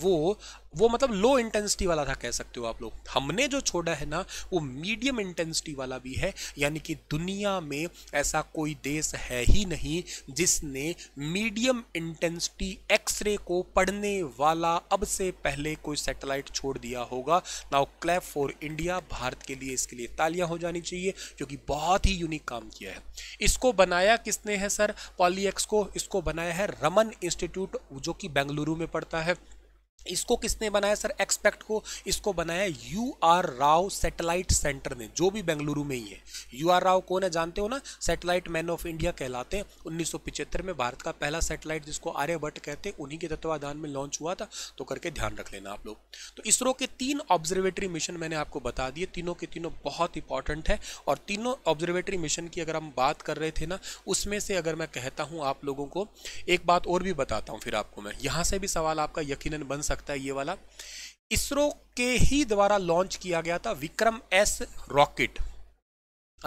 वो वो मतलब लो इंटेंसिटी वाला था कह सकते हो आप लोग हमने जो छोड़ा है ना वो मीडियम इंटेंसिटी वाला भी है यानी कि दुनिया में ऐसा कोई देश है ही नहीं जिसने मीडियम इंटेंसिटी एक्सरे को पढ़ने वाला अब से पहले कोई सैटेलाइट छोड़ दिया होगा नाउ क्लैप फॉर इंडिया भारत के लिए इसके लिए तालियां हो जानी चाहिए क्योंकि बहुत ही यूनिक काम किया है इसको बनाया किसने है सर पॉलीएक्स को इसको बनाया है रमन इंस्टीट्यूट जो कि बेंगलुरु में पड़ता है इसको किसने बनाया सर एक्सपेक्ट को इसको बनाया U R Rao satellite centre ने जो भी बेंगलुरु में ही है यू आर राव कौन है जानते हो ना सैटेलाइट मैन ऑफ इंडिया कहलाते हैं उन्नीस में भारत का पहला सैटेलाइट जिसको आर्यभट्ट कहते हैं उन्हीं के तत्वाधान में लॉन्च हुआ था तो करके ध्यान रख लेना आप लोग तो इसरो के तीन ऑब्जर्वेटरी मिशन मैंने आपको बता दिए तीनों के तीनों बहुत इंपॉर्टेंट है और तीनों ऑब्जर्वेटरी मिशन की अगर हम बात कर रहे थे ना उसमें से अगर मैं कहता हूँ आप लोगों को एक बात और भी बताता हूँ फिर आपको मैं यहाँ से भी सवाल आपका यकीन बन सकता है ये वाला इसरो के ही द्वारा लॉन्च किया गया था विक्रम एस रॉकेट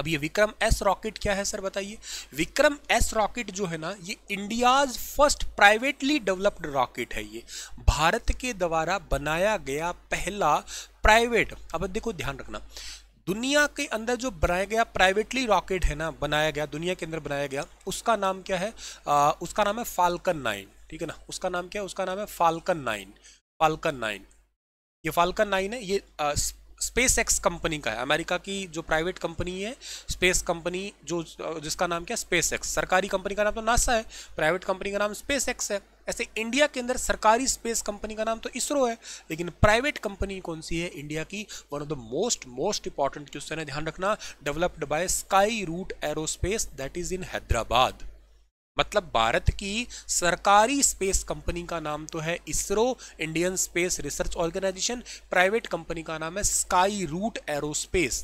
अब ये विक्रम एस रॉकेट क्या है सर बताइए विक्रम एस रॉकेट जो है ना ये India's first privately developed rocket है ये भारत के द्वारा बनाया गया पहला प्राइवेट अब देखो ध्यान रखना दुनिया के अंदर जो बनाया गया प्राइवेटली रॉकेट है ना बनाया गया दुनिया के अंदर बनाया गया उसका नाम क्या है आ, उसका नाम है फाल्कन नाइन ठीक है ना उसका नाम क्या है उसका नाम है फाल्कन नाइन फाल्कन नाइन ये फाल्कन नाइन है ये स्पेस एक्स कंपनी का है अमेरिका की जो प्राइवेट कंपनी है स्पेस कंपनी जो जिसका नाम क्या स्पेस एक्स सरकारी कंपनी का नाम तो नासा है प्राइवेट कंपनी का नाम स्पेस एक्स है ऐसे इंडिया के अंदर सरकारी स्पेस कंपनी का नाम तो इसरो है लेकिन प्राइवेट कंपनी कौन सी है इंडिया की one of the most most important question है ध्यान रखना developed by Skyroot Aerospace that is in Hyderabad मतलब भारत की सरकारी स्पेस कंपनी का नाम तो है ISRO Indian Space Research Organisation private company का नाम है स्काई रूट एरोस्पेस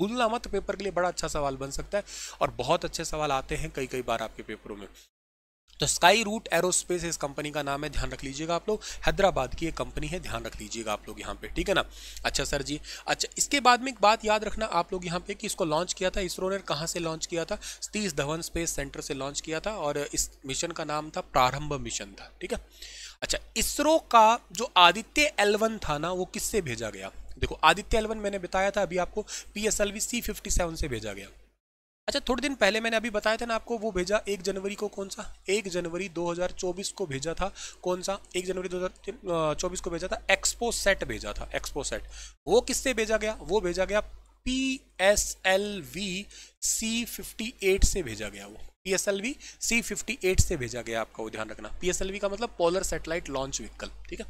भूलना मत पेपर के लिए बड़ा अच्छा सवाल बन सकता है और बहुत अच्छे सवाल आते हैं कई कई बार आपके पेपरों में तो स्काई रूट एरोस्पेस इस कंपनी का नाम है ध्यान रख लीजिएगा आप लोग हैदराबाद की एक कंपनी है ध्यान रख लीजिएगा आप लोग यहाँ पे ठीक है ना अच्छा सर जी अच्छा इसके बाद में एक बात याद रखना आप लोग यहाँ पे कि इसको लॉन्च किया था इसरो ने कहाँ से लॉन्च किया था सतीश धवन स्पेस सेंटर से लॉन्च किया था और इस मिशन का नाम था प्रारंभ मिशन था ठीक है अच्छा इसरो का जो आदित्य एलवन था ना वो किससे भेजा गया देखो आदित्य एलवन मैंने बताया था अभी आपको P S L V C fifty seven से भेजा गया अच्छा थोड़े दिन पहले मैंने अभी बताया था ना आपको वो भेजा एक जनवरी को कौन सा एक जनवरी 2024 को भेजा था कौन सा एक जनवरी 2024 को भेजा था एक्सपो सेट भेजा था एक्सपो सेट वो किससे भेजा गया वो भेजा गया P S L V C fifty eight से भेजा गया वो P S L V C fifty eight से भेजा गया आपका वो ध्यान रखना पी एस एल वी का मतलब पोलर सेटेलाइट लॉन्च व्हीकल ठीक है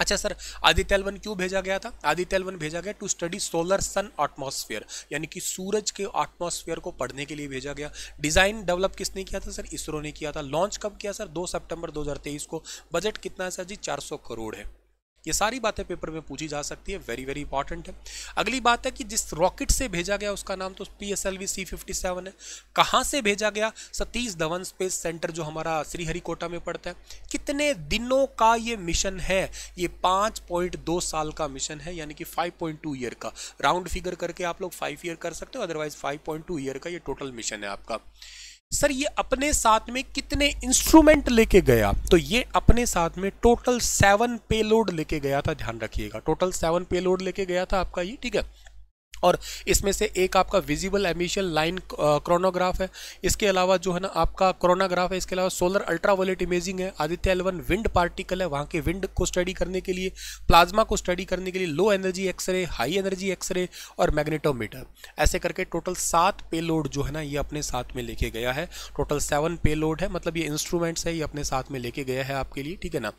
अच्छा सर आदित्य एलवन क्यों भेजा गया था आदित्य एलवन भेजा गया to study solar sun atmosphere यानी कि सूरज के एटमॉस्फेयर को पढ़ने के लिए भेजा गया डिज़ाइन डेवलप किसने किया था सर इसरो ने किया था लॉन्च कब किया सर 2 सितंबर 2023 को बजट कितना है सर जी 400 करोड़ है ये सारी बातें पेपर में पूछी जा सकती है वेरी वेरी इंपॉर्टेंट है अगली बात है कि जिस रॉकेट से भेजा गया उसका नाम तो P S L V C fifty seven है कहाँ से भेजा गया सतीश धवन स्पेस सेंटर जो हमारा श्रीहरिकोटा में पड़ता है कितने दिनों का ये मिशन है ये पाँच पॉइंट दो साल का मिशन है यानी कि फाइव पॉइंट टू ईयर का राउंड फिगर करके आप लोग फाइव ईयर कर सकते हो otherwise five point two year का ये टोटल मिशन है आपका सर ये अपने साथ में कितने इंस्ट्रूमेंट लेके गया तो ये अपने साथ में टोटल सेवन पेलोड लेके गया था ध्यान रखिएगा टोटल सेवन पेलोड लेके गया था आपका ये ठीक है और इसमें से एक आपका विजिबल एमिशन लाइन क्रोनोग्राफ है इसके अलावा जो है ना आपका क्रोनोग्राफ है इसके अलावा सोलर अल्ट्रावोलेट इमेजिंग है आदित्य एलेवन विंड पार्टिकल है वहाँ के विंड को स्टडी करने के लिए प्लाज्मा को स्टडी करने के लिए low energy X-ray high energy X-ray और मैग्नेटोमीटर ऐसे करके टोटल सात पे जो है ना ये अपने साथ में लेके गया है टोटल सेवन पे है मतलब ये इंस्ट्रूमेंट्स है ये अपने साथ में लेके गया है आपके लिए ठीक है ना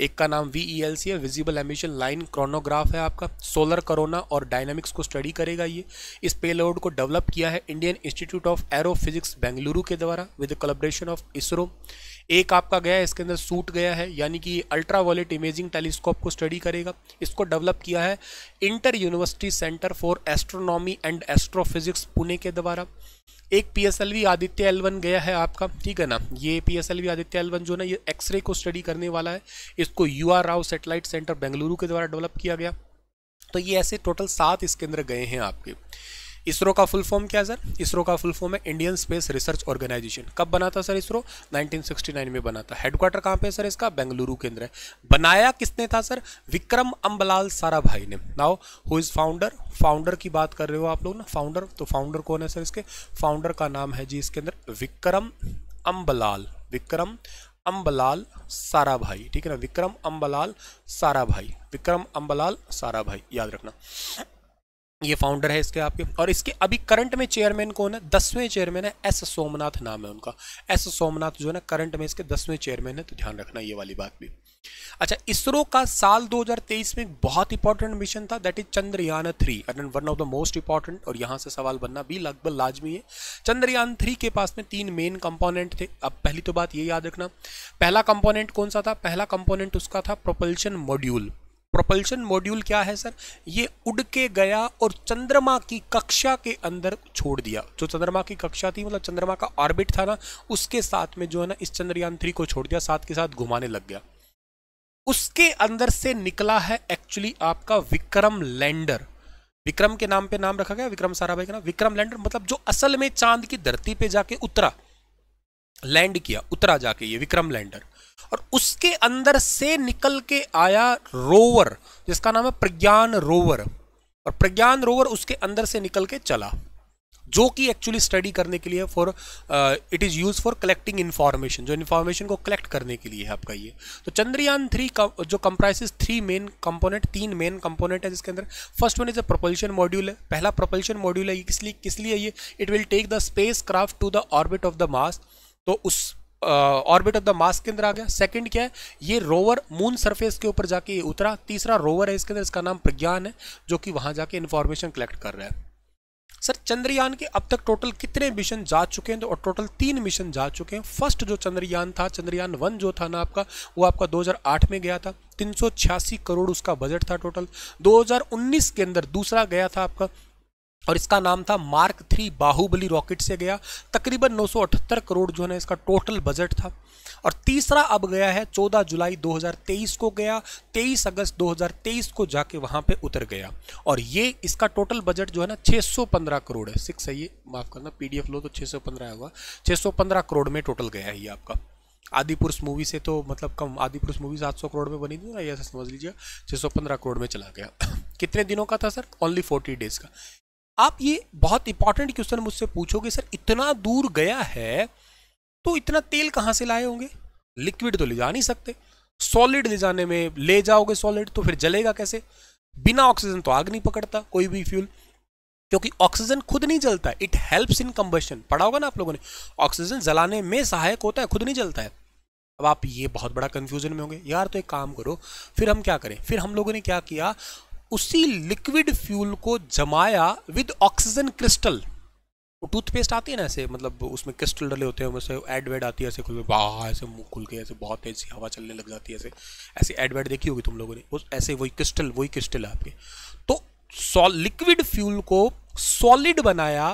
एक का नाम वी ई एल सी है विजिबल एमिशन लाइन क्रोनोग्राफ है आपका सोलर करोना और डायनामिक्स को स्टडी करेगा ये इस पेलोड को डेवलप किया है Indian Institute of Aero Physics Bengaluru के द्वारा विद कलब्रेशन ऑफ इसरो एक आपका गया है इसके अंदर सूट गया है यानी कि अल्ट्रा वॉलेट इमेजिंग टेलीस्कोप को स्टडी करेगा इसको डेवलप किया है Inter University Centre for Astronomy and Astrophysics Pune के द्वारा एक P S L V Aditya L one गया है आपका ठीक है ना ये P S L V Aditya L one जो ना ये एक्सरे को स्टडी करने वाला है इसको U R Rao satellite centre Bengaluru के द्वारा डेवलप किया गया तो ये ऐसे टोटल सात इसके अंदर गए हैं आपके इसरो का फुल फॉर्म क्या है सर इसरो का फुल फॉर्म है इंडियन स्पेस रिसर्च ऑर्गेनाइजेशन कब बना था सर इसरो 1969 में बना था हेडक्वार्टर कहाँ पे है सर इसका बेंगलुरु केंद्र है बनाया किसने था सर विक्रम अम्बलाल सारा भाई ने now who is founder founder की बात कर रहे हो आप लोग ना फाउंडर तो फाउंडर कौन है सर इसके फाउंडर का नाम है जी इसके अंदर विक्रम अम्बलाल विक्रम अम्बलाल सारा भाई ठीक है ना विक्रम अम्बलाल सारा भाई विक्रम अम्बलाल सारा भाई याद रखना ये फाउंडर है इसके आपके और इसके अभी करंट में चेयरमैन कौन है दसवें चेयरमैन है एस सोमनाथ नाम है उनका एस सोमनाथ जो है ना करंट में इसके दसवें चेयरमैन है तो ध्यान रखना ये वाली बात भी अच्छा इसरो का साल 2023 में बहुत इंपॉर्टेंट मिशन था that is Chandrayaan three one of the most important और यहाँ से सवाल बनना भी लगभग लाजमी है चंद्रयान थ्री के पास में तीन मेन कंपोनेंट थे अब पहली तो बात ये याद रखना पहला कंपोनेंट कौन सा था पहला कंपोनेंट उसका था प्रोपल्शन मॉड्यूल प्रोपल्शन मॉड्यूल क्या है सर ये उड़ के गया और चंद्रमा की कक्षा के अंदर छोड़ दिया जो चंद्रमा की कक्षा थी मतलब चंद्रमा का ऑर्बिट था ना उसके साथ में जो है ना इस चंद्रयान थ्री को छोड़ दिया साथ के साथ घुमाने लग गया उसके अंदर से निकला है एक्चुअली आपका विक्रम लैंडर विक्रम के नाम पे नाम रखा गया विक्रम साराभाई का नाम विक्रम लैंडर मतलब जो असल में चांद की धरती पे जाके उतरा लैंड किया उतरा जाके ये विक्रम लैंडर और उसके अंदर से निकल के आया रोवर जिसका नाम है प्रज्ञान रोवर और प्रज्ञान रोवर उसके अंदर से निकल के चला जो कि एक्चुअली स्टडी करने के लिए for it is use for collecting information जो इन्फॉर्मेशन को कलेक्ट करने के लिए है आपका ये तो चंद्रयान थ्री जो कंप्राइसिस थ्री मेन कंपोनेंट तीन मेन कंपोनेंट है जिसके अंदर first one is a propulsion module है पहला प्रोपल्शन मॉड्यूल है ये किस लिए किस लिए ये it will take the spacecraft to the orbit of the mass तो उस ऑर्बिट ऑफ द मास के अंदर आ गया सेकंड क्या है ये रोवर मून सरफेस के ऊपर जाके उतरा तीसरा रोवर है इसके अंदर इसका नाम प्रज्ञान है जो कि वहां जाके इन्फॉर्मेशन कलेक्ट कर रहा है सर चंद्रयान के अब तक टोटल कितने मिशन जा चुके हैं तो और टोटल तीन मिशन जा चुके हैं फर्स्ट जो चंद्रयान था चंद्रयान वन जो था ना आपका वो आपका 2008 में गया था तीन करोड़ उसका बजट था टोटल 2019 के अंदर दूसरा गया था आपका और इसका नाम था मार्क थ्री बाहुबली रॉकेट से गया तकरीबन 978 करोड़ जो है ना इसका टोटल बजट था और तीसरा अब गया है 14 जुलाई 2023 को गया 23 अगस्त 2023 को जाके वहाँ पे उतर गया और ये इसका टोटल बजट जो है ना 615 करोड़ है सिक्स है ये माफ़ करना पीडीएफ लो तो 615 आया होगा 615 करोड़ में टोटल गया है ये आपका आदि पुरुष मूवी से तो मतलब कम आदि पुरुष मूवी सात सौ करोड़ में बनी थी ना ऐसा समझ लीजिए छः सौ पंद्रह करोड़ में चला गया कितने दिनों का था सर ओनली फोर्टी डेज का आप ये बहुत इंपॉर्टेंट क्वेश्चन मुझसे पूछोगे सर इतना दूर गया है तो इतना तेल कहाँ से लाए होंगे लिक्विड तो ले जा नहीं सकते सॉलिड ले जाने में ले जाओगे सॉलिड तो फिर जलेगा कैसे बिना ऑक्सीजन तो आग नहीं पकड़ता कोई भी फ्यूल क्योंकि ऑक्सीजन खुद नहीं जलता इट हेल्प्स इन कंबेशन पढ़ा होगा ना आप लोगों ने ऑक्सीजन जलाने में सहायक होता है खुद नहीं जलता है अब आप ये बहुत बड़ा कन्फ्यूजन में होंगे यार तो एक काम करो फिर हम क्या करें फिर हम लोगों ने क्या किया उसी लिक्विड फ्यूल को जमाया विद ऑक्सीजन क्रिस्टल टूथपेस्ट आती है ना ऐसे मतलब उसमें क्रिस्टल डले होते हैं वैसे एड वेड आती है ऐसे खुल वाह ऐसे मुंह खुल के ऐसे बहुत तेज हवा चलने लग जाती है ऐसे ऐसे एड वेड देखी होगी तुम लोगों ने उस ऐसे वही क्रिस्टल वही क्रिस्टल है आपके तो लिक्विड फ्यूल को सॉलिड बनाया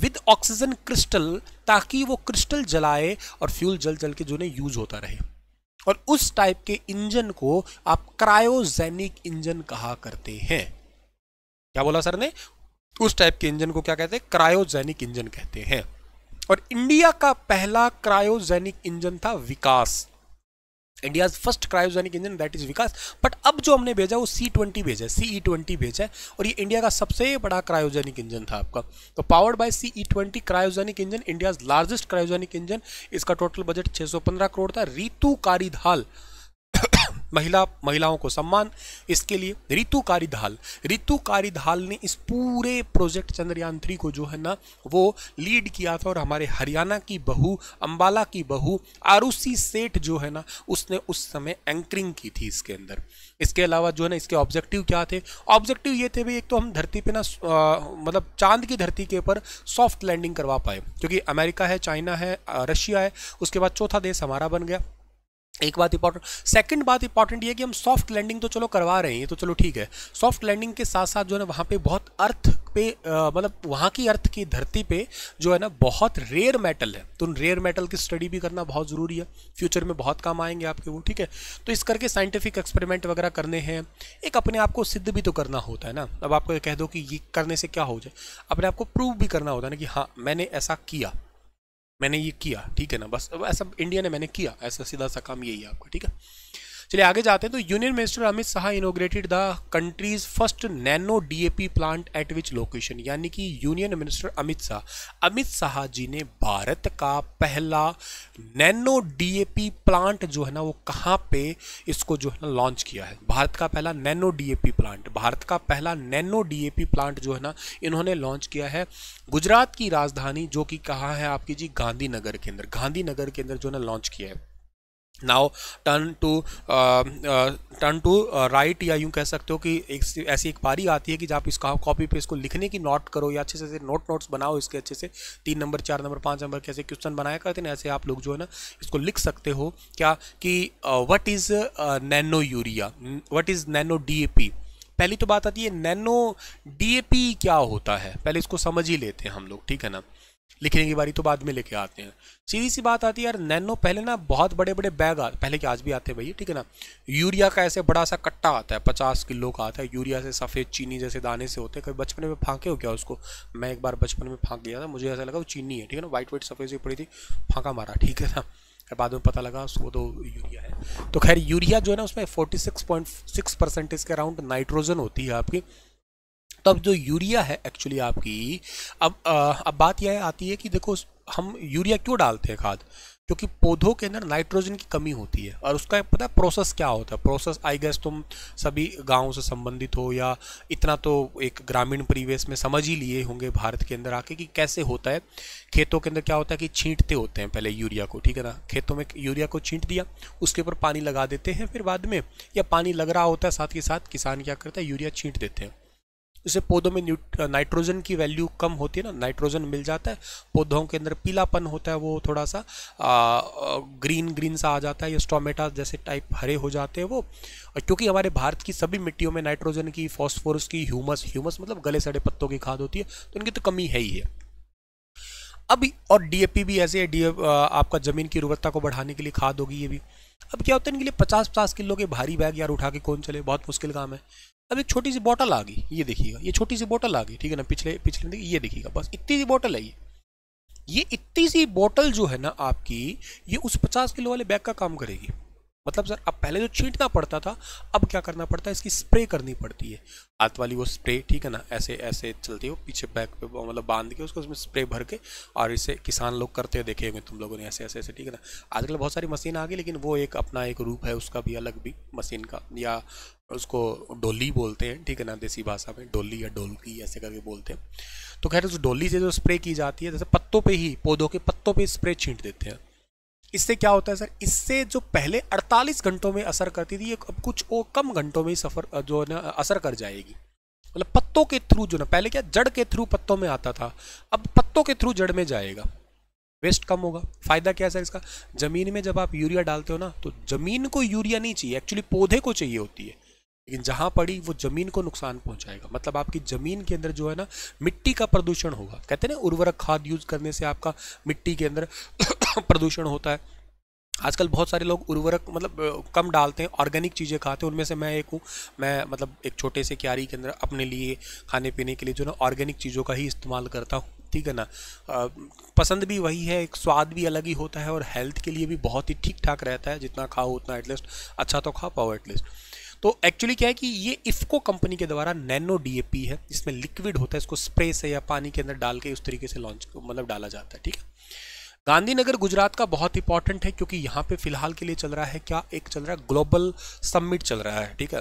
विद ऑक्सीजन क्रिस्टल ताकि वो क्रिस्टल जलाए और फ्यूल जल जल के जो ना यूज होता रहे और उस टाइप के इंजन को आप क्रायोजेनिक इंजन कहा करते हैं क्या बोला सर ने उस टाइप के इंजन को क्या कहते हैं क्रायोजेनिक इंजन कहते हैं और इंडिया का पहला क्रायोजेनिक इंजन था Vikas India's first cryogenic engine that is Vikas but अब जो हमने भेजा वो सी ट्वेंटी भेजा है सी ई ट्वेंटी भेजा है और ये इंडिया का सबसे बड़ा क्रायोजेनिक इंजन था आपका तो powered by C E twenty cryogenic engine India's largest cryogenic engine इसका टोटल बजट सौ पंद्रह करोड़ था रीतु कारीधाल महिला महिलाओं को सम्मान इसके लिए ऋतुकारी धाल ऋतुकारी धाल ने इस पूरे प्रोजेक्ट चंद्रयान थ्री को जो है ना वो लीड किया था और हमारे हरियाणा की बहू अम्बाला की बहू आरुषी सेठ जो है ना उसने उस समय एंकरिंग की थी इसके अंदर इसके अलावा जो है ना इसके ऑब्जेक्टिव क्या थे ऑब्जेक्टिव ये थे भाई एक तो हम धरती पे ना मतलब चांद की धरती के ऊपर सॉफ्ट लैंडिंग करवा पाए क्योंकि अमेरिका है चाइना है रशिया है उसके बाद चौथा देश हमारा बन गया एक बात इंपॉर्टेंट सेकंड बात इंपॉर्टेंट ये कि हम सॉफ्ट लैंडिंग तो चलो करवा रहे हैं तो चलो ठीक है सॉफ्ट लैंडिंग के साथ साथ जो है ना वहाँ पे बहुत अर्थ पे मतलब वहाँ की अर्थ की धरती पे जो है ना बहुत रेयर मेटल है तो उन रेयर मेटल की स्टडी भी करना बहुत ज़रूरी है फ्यूचर में बहुत काम आएंगे आपके वो ठीक है तो इस करके साइंटिफिक एक्सपेरिमेंट वगैरह करने हैं एक अपने आप को सिद्ध भी तो करना होता है ना अब आपको कह दो कि ये करने से क्या हो जाए अपने आप को प्रूव भी करना होता है ना कि हाँ मैंने ऐसा किया मैंने ये किया ठीक है ना बस ऐसा इंडिया ने मैंने किया ऐसा सीधा सा काम यही है आपका ठीक है चलिए आगे जाते हैं तो union minister Amit Shah inaugurated the country's first nano DAP plant at which location यानी कि यूनियन मिनिस्टर अमित शाह अमित शाह जी ने भारत का पहला नैनो डीएपी प्लांट जो है ना वो कहाँ पे इसको जो है ना लॉन्च किया है भारत का पहला नैनो डीएपी प्लांट भारत का पहला नैनो डीएपी प्लांट जो है ना इन्होंने लॉन्च किया है गुजरात की राजधानी जो कि कहाँ है आपकी जी गांधीनगर के अंदर गांधीनगर के अंदर जो है ना लॉन्च किया है now turn to turn to right या यूँ कह सकते हो कि एक ऐसी एक पारी आती है कि जब इसका कॉपी पे इसको लिखने की नोट करो या अच्छे से नोट नोट्स बनाओ इसके अच्छे से तीन नंबर चार नंबर पाँच नंबर कैसे क्वेश्चन बनाया करते हैं ऐसे आप लोग जो है ना इसको लिख सकते हो क्या कि what is nano urea what is nano D पहली तो बात आती है नैनो डी क्या होता है पहले इसको समझ ही लेते हैं हम लोग ठीक है ना लिखने की बारी तो बाद में लेके आते हैं सीधी सी बात आती है यार नैनो पहले ना बहुत बड़े बड़े बैग आते पहले के आज भी आते हैं भैया ठीक है ना यूरिया का ऐसे बड़ा सा कट्टा आता है पचास किलो का आता है यूरिया से सफ़ेद चीनी जैसे दाने से होते हैं कभी बचपन में फांके हो गया उसको मैं एक बार बचपन में फांक गया था मुझे ऐसा लगा वो चीनी है ठीक है ना वाइट वाइट सफ़ेद से पड़ी थी फांका मारा ठीक है ना बाद में पता लगा वो तो यूरिया है तो खैर यूरिया जो है ना उसमें forty six point six percentage के अराउंड नाइट्रोजन होती है आपकी तो अब जो यूरिया है एक्चुअली आपकी अब आ, अब बात यह आती है कि देखो हम यूरिया क्यों डालते हैं खाद क्योंकि पौधों के अंदर नाइट्रोजन की कमी होती है और उसका पता है प्रोसेस क्या होता है प्रोसेस आई गेस तुम सभी गाँव से संबंधित हो या इतना तो एक ग्रामीण परिवेश में समझ ही लिए होंगे भारत के अंदर आके कि कैसे होता है खेतों के अंदर क्या होता है कि छींटते होते हैं पहले यूरिया को ठीक है ना खेतों में यूरिया को छींट दिया उसके ऊपर पानी लगा देते हैं फिर बाद में या पानी लग रहा होता है साथ के साथ किसान क्या करता है यूरिया छींट देते हैं जैसे पौधों में नाइट्रोजन की वैल्यू कम होती है ना नाइट्रोजन मिल जाता है पौधों के अंदर पीलापन होता है वो थोड़ा सा आ, ग्रीन ग्रीन सा आ जाता है या स्टोमेटा जैसे टाइप हरे हो जाते हैं वो क्योंकि हमारे भारत की सभी मिट्टियों में नाइट्रोजन की फॉस्फोरस की ह्यूमस ह्यूमस मतलब गले सड़े पत्तों की खाद होती है तो इनकी तो कमी है ही है अब और डीएपी भी ऐसे है डी आपका ज़मीन की उर्वरता को बढ़ाने के लिए खाद होगी ये भी अब क्या होता है इनके लिए पचास पचास किलो के भारी बैग यार उठा के कौन चले बहुत मुश्किल काम है अब एक छोटी सी बोतल आ गई ये देखिएगा ये छोटी सी बोतल आ गई ठीक है ना पिछले पिछले देखिए ये देखिएगा बस इतनी सी बोतल है ये ये इतनी सी बोतल जो है ना आपकी ये उस पचास किलो वाले बैग का काम करेगी मतलब सर अब पहले जो छींटना पड़ता था अब क्या करना पड़ता है इसकी स्प्रे करनी पड़ती है हाथ वाली वो स्प्रे ठीक है ना ऐसे ऐसे चलती हो पीछे बैक पे मतलब बांध के उसको उसमें स्प्रे भर के और इसे किसान लोग करते हैं देखे होंगे तुम लोगों ने ऐसे ऐसे ऐसे ठीक है ना आजकल बहुत सारी मशीन आ गई लेकिन वो एक अपना एक रूप है उसका भी अलग भी मशीन का या उसको डोली बोलते हैं ठीक है ना देसी भाषा में डोली या डोलकी ऐसे करके बोलते हैं तो खैर उस डोली से जो स्प्रे की जाती है जैसे पत्तों पर ही पौधों के पत्तों पर स्प्रे छींट देते हैं इससे क्या होता है सर इससे जो पहले 48 घंटों में असर करती थी ये अब कुछ और कम घंटों में ही सफर जो है ना असर कर जाएगी मतलब पत्तों के थ्रू जो ना पहले क्या जड़ के थ्रू पत्तों में आता था अब पत्तों के थ्रू जड़ में जाएगा वेस्ट कम होगा फायदा क्या है सर इसका ज़मीन में जब आप यूरिया डालते हो ना तो ज़मीन को यूरिया नहीं चाहिए एक्चुअली पौधे को चाहिए होती है लेकिन जहाँ पड़ी वो ज़मीन को नुकसान पहुँचाएगा मतलब आपकी ज़मीन के अंदर जो है ना मिट्टी का प्रदूषण होगा कहते हैं ना उर्वरक खाद यूज़ करने से आपका मिट्टी के अंदर प्रदूषण होता है आजकल बहुत सारे लोग उर्वरक मतलब कम डालते हैं ऑर्गेनिक चीज़ें खाते हैं उनमें से मैं एक हूँ मैं मतलब एक छोटे से क्यारी के अंदर अपने लिए खाने पीने के लिए जो ना ऑर्गेनिक चीज़ों का ही इस्तेमाल करता हूँ ठीक है ना पसंद भी वही है एक स्वाद भी अलग ही होता है और हेल्थ के लिए भी बहुत ही ठीक ठाक रहता है जितना खाओ उतना एटलीस्ट अच्छा तो खा पाओ एटलीस्ट तो एक्चुअली क्या है कि ये इफ़को कंपनी के द्वारा नैनो डी है इसमें लिक्विड होता है इसको स्प्रे से या पानी के अंदर डाल के उस तरीके से लॉन्च मतलब डाला जाता है ठीक है गांधीनगर गुजरात का बहुत इंपॉर्टेंट है क्योंकि यहाँ पे फिलहाल के लिए चल रहा है क्या एक चल रहा है ग्लोबल समिट चल रहा है ठीक है